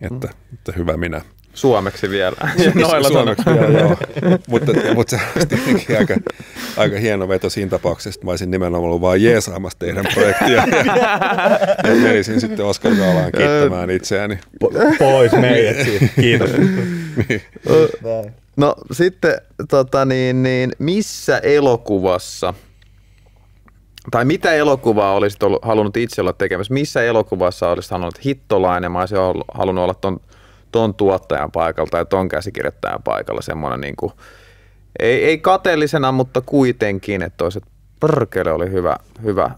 että, mm. että hyvä minä. Suomeksi vielä. *laughs* Siis Noilla Suomeksi vielä, joo. mutta, *laughs* mutta se on tietenkin aika, aika hieno veto siinä tapauksessa, että mä olisin nimenomaan ollut vain jeesaamassa teidän projektia. Ja, ja *laughs* menisin sitten Oskar Kaalaan kiittämään itseäni. Po- pois meidät siitä. Kiitos. niin. No sitten tota niin, niin, missä elokuvassa tai mitä elokuvaa olisit ollut, halunnut itse olla tekemässä? Missä elokuvassa olisit halunnut hittolainen? Mä olisin halunnut olla ton, ton tuottajan paikalla tai ton käsikirjoittajan paikalla. Semmoinen niin kuin, ei, ei kateellisena, mutta kuitenkin, että toiset että oli hyvä, hyvä,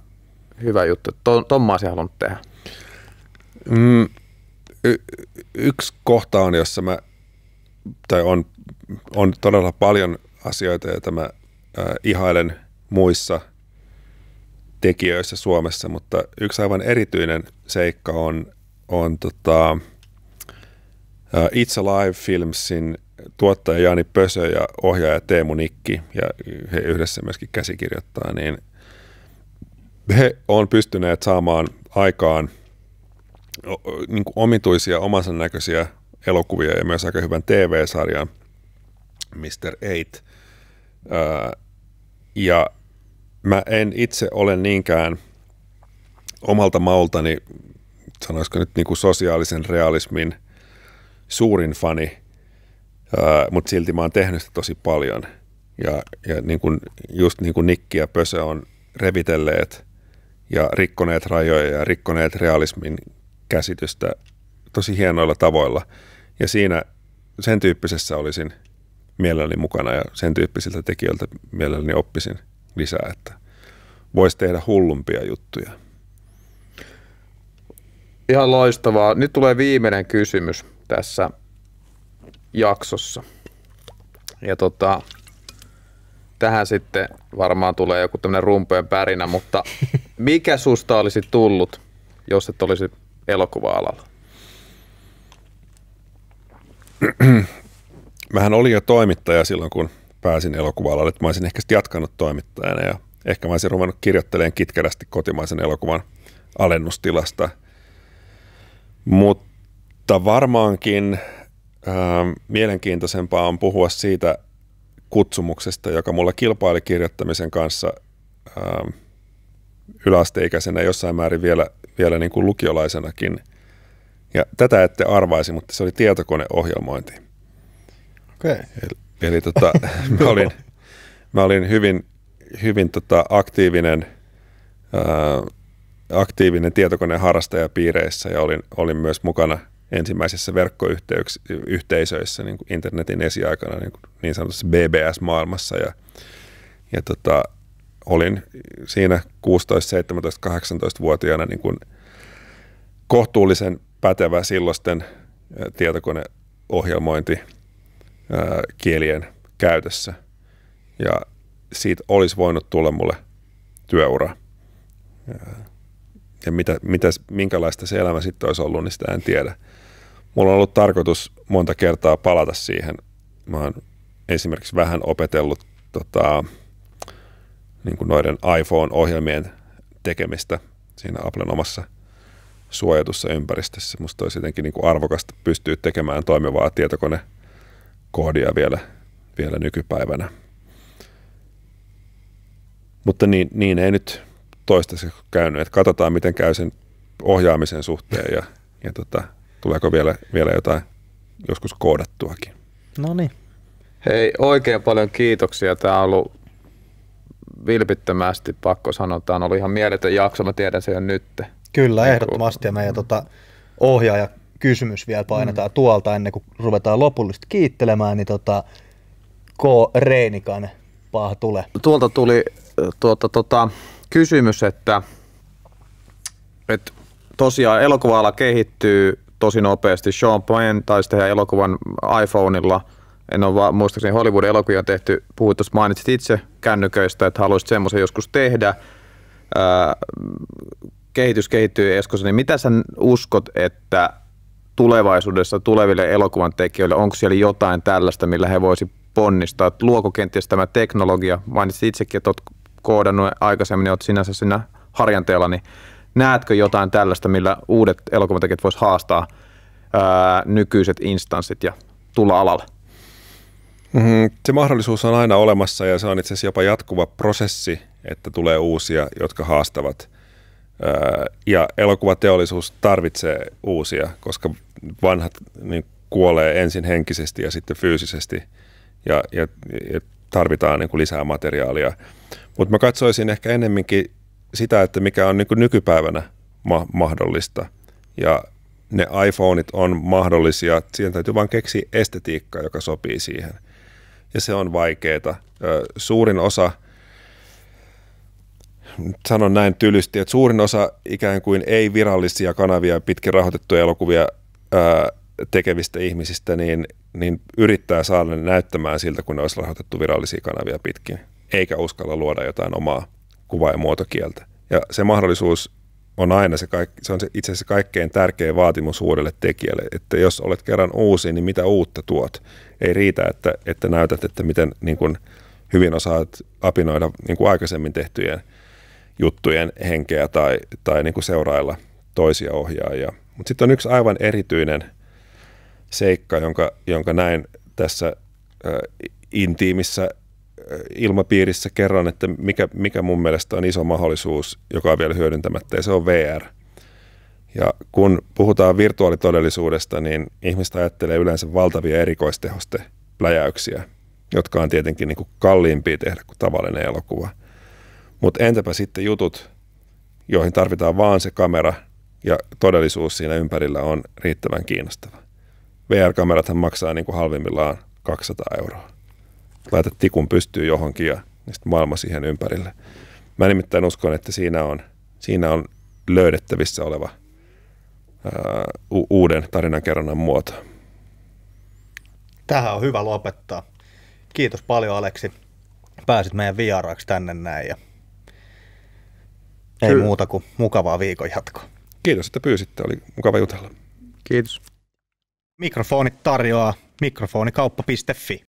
hyvä juttu. Ton, ton mä olisin halunnut tehdä. Mm, y- yksi kohta on, jossa mä, tai on, on todella paljon asioita, joita mä äh, ihailen muissa – tekijöissä Suomessa, mutta yksi aivan erityinen seikka on, on tota, äh, It's Alive Filmsin tuottaja Jani Pösö ja ohjaaja Teemu Nikki, ja he yhdessä myöskin käsikirjoittaa, niin he on pystyneet saamaan aikaan niin kuin omituisia, omansa näköisiä elokuvia ja myös aika hyvän TV-sarjan, Mr. Eight. Äh, ja Mä en itse ole niinkään omalta maultani, sanoisiko nyt niin kuin sosiaalisen realismin suurin fani, mutta silti mä oon tehnyt sitä tosi paljon. Ja, ja niin kuin, just niin kuin Nikki ja Pöse on revitelleet ja rikkoneet rajoja ja rikkoneet realismin käsitystä tosi hienoilla tavoilla. Ja siinä sen tyyppisessä olisin mielelläni mukana ja sen tyyppisiltä tekijöiltä mielelläni oppisin lisää, että voisi tehdä hullumpia juttuja. Ihan loistavaa. Nyt tulee viimeinen kysymys tässä jaksossa. Ja tota, tähän sitten varmaan tulee joku tämmöinen rumpeen pärinä, mutta *laughs* mikä susta olisi tullut, jos et olisi elokuva-alalla? *clears throat* Mähän olin jo toimittaja silloin, kun – pääsin elokuva että mä olisin ehkä jatkanut toimittajana ja ehkä mä olisin ruvennut kirjoittelemaan kitkerästi kotimaisen elokuvan alennustilasta. Mutta varmaankin äh, mielenkiintoisempaa on puhua siitä kutsumuksesta, joka mulla kilpaili kirjoittamisen kanssa äh, yläasteikäisenä jossain määrin vielä, vielä niin kuin lukiolaisenakin. Ja tätä ette arvaisi, mutta se oli tietokoneohjelmointi. Okei. Okay. Eli tota, *laughs* mä, olin, mä olin hyvin, hyvin tota aktiivinen, ää, aktiivinen piireissä ja olin, olin myös mukana ensimmäisissä verkkoyhteisöissä niin kuin internetin esiaikana niin, kuin niin sanotussa BBS-maailmassa ja, ja tota, olin siinä 16, 17, 18-vuotiaana niin kuin kohtuullisen pätevä silloisten tietokoneohjelmointi kielien käytössä. Ja siitä olisi voinut tulla mulle työura. Ja mitä, mitä, minkälaista se elämä sitten olisi ollut, niin sitä en tiedä. Mulla on ollut tarkoitus monta kertaa palata siihen. Mä oon esimerkiksi vähän opetellut tota, niin kuin noiden iPhone-ohjelmien tekemistä siinä Applen omassa suojatussa ympäristössä. Musta olisi jotenkin niin kuin arvokasta pystyä tekemään toimivaa tietokone- koodia vielä, vielä nykypäivänä. Mutta niin, niin ei nyt toistaiseksi käynyt. Et katsotaan, miten käy sen ohjaamisen suhteen ja, ja tota, tuleeko vielä, vielä jotain joskus koodattuakin. No niin. Hei, oikein paljon kiitoksia. Tämä on ollut vilpittömästi pakko sanoa. Tämä on ollut ihan mieletön jakso, mä tiedän sen jo nyt. Kyllä, niin ehdottomasti. Ja meidän tota, ohjaaja kysymys vielä painetaan mm. tuolta ennen kuin ruvetaan lopullisesti kiittelemään, niin tota, K. Reinikan paha tule. Tuolta tuli tuota, tuota, kysymys, että, että tosiaan elokuva kehittyy tosi nopeasti. Sean Payne taisi tehdä elokuvan iPhoneilla. En ole vaan, muistaakseni Hollywoodin elokuvia tehty, puhuit tuossa mainitsit itse kännyköistä, että haluaisit semmoisen joskus tehdä. Ää, kehitys kehittyy Eskossa, niin mitä sä uskot, että tulevaisuudessa tuleville elokuvan tekijöille? Onko siellä jotain tällaista, millä he voisi ponnistaa? Luoko kenties tämä teknologia? Mainitsit itsekin, että olet koodannut aikaisemmin ja olet sinänsä siinä harjanteella, niin näetkö jotain tällaista, millä uudet elokuvatekijät voisivat haastaa ää, nykyiset instanssit ja tulla alalle? Mm-hmm. se mahdollisuus on aina olemassa ja se on itse asiassa jopa jatkuva prosessi, että tulee uusia, jotka haastavat. ja elokuvateollisuus tarvitsee uusia, koska vanhat niin kuolee ensin henkisesti ja sitten fyysisesti ja, ja, ja tarvitaan niin kuin lisää materiaalia. Mutta mä katsoisin ehkä enemminkin sitä, että mikä on niin kuin nykypäivänä ma- mahdollista. Ja ne iPhoneit on mahdollisia, siihen täytyy vain keksiä estetiikka, joka sopii siihen. Ja se on vaikeaa. Suurin osa, sanon näin tylysti, että suurin osa ikään kuin ei-virallisia kanavia pitkin rahoitettuja elokuvia tekevistä ihmisistä, niin, niin yrittää saada ne näyttämään siltä, kun ne olisi rahoitettu virallisia kanavia pitkin, eikä uskalla luoda jotain omaa kuva- ja muotokieltä. Ja se mahdollisuus on aina se, kaik- se on se itse asiassa kaikkein tärkein vaatimus uudelle tekijälle, että jos olet kerran uusi, niin mitä uutta tuot? Ei riitä, että, että näytät, että miten niin kuin hyvin osaat apinoida niin kuin aikaisemmin tehtyjen juttujen henkeä tai, tai niin kuin seurailla toisia ohjaajia mutta sitten on yksi aivan erityinen seikka, jonka, jonka näin tässä ö, intiimissä ilmapiirissä kerran, että mikä, mikä mun mielestä on iso mahdollisuus, joka on vielä hyödyntämättä, ja se on VR. Ja kun puhutaan virtuaalitodellisuudesta, niin ihmiset ajattelee yleensä valtavia erikoistehoste pläjäyksiä, jotka on tietenkin niin kuin kalliimpia tehdä kuin tavallinen elokuva. Mutta entäpä sitten jutut, joihin tarvitaan vaan se kamera ja todellisuus siinä ympärillä on riittävän kiinnostava. VR-kamerathan maksaa niin kuin halvimmillaan 200 euroa. Laitat tikun pystyy johonkin ja niin maailma siihen ympärille. Mä nimittäin uskon, että siinä on, siinä on löydettävissä oleva ää, u- uuden tarinankerronnan muoto. Tähän on hyvä lopettaa. Kiitos paljon Aleksi. Pääsit meidän vieraaksi tänne näin ja ei Kyllä. muuta kuin mukavaa viikon jatkoa. Kiitos, että pyysitte. Oli mukava jutella. Kiitos. Mikrofonit tarjoaa mikrofonikauppa.fi.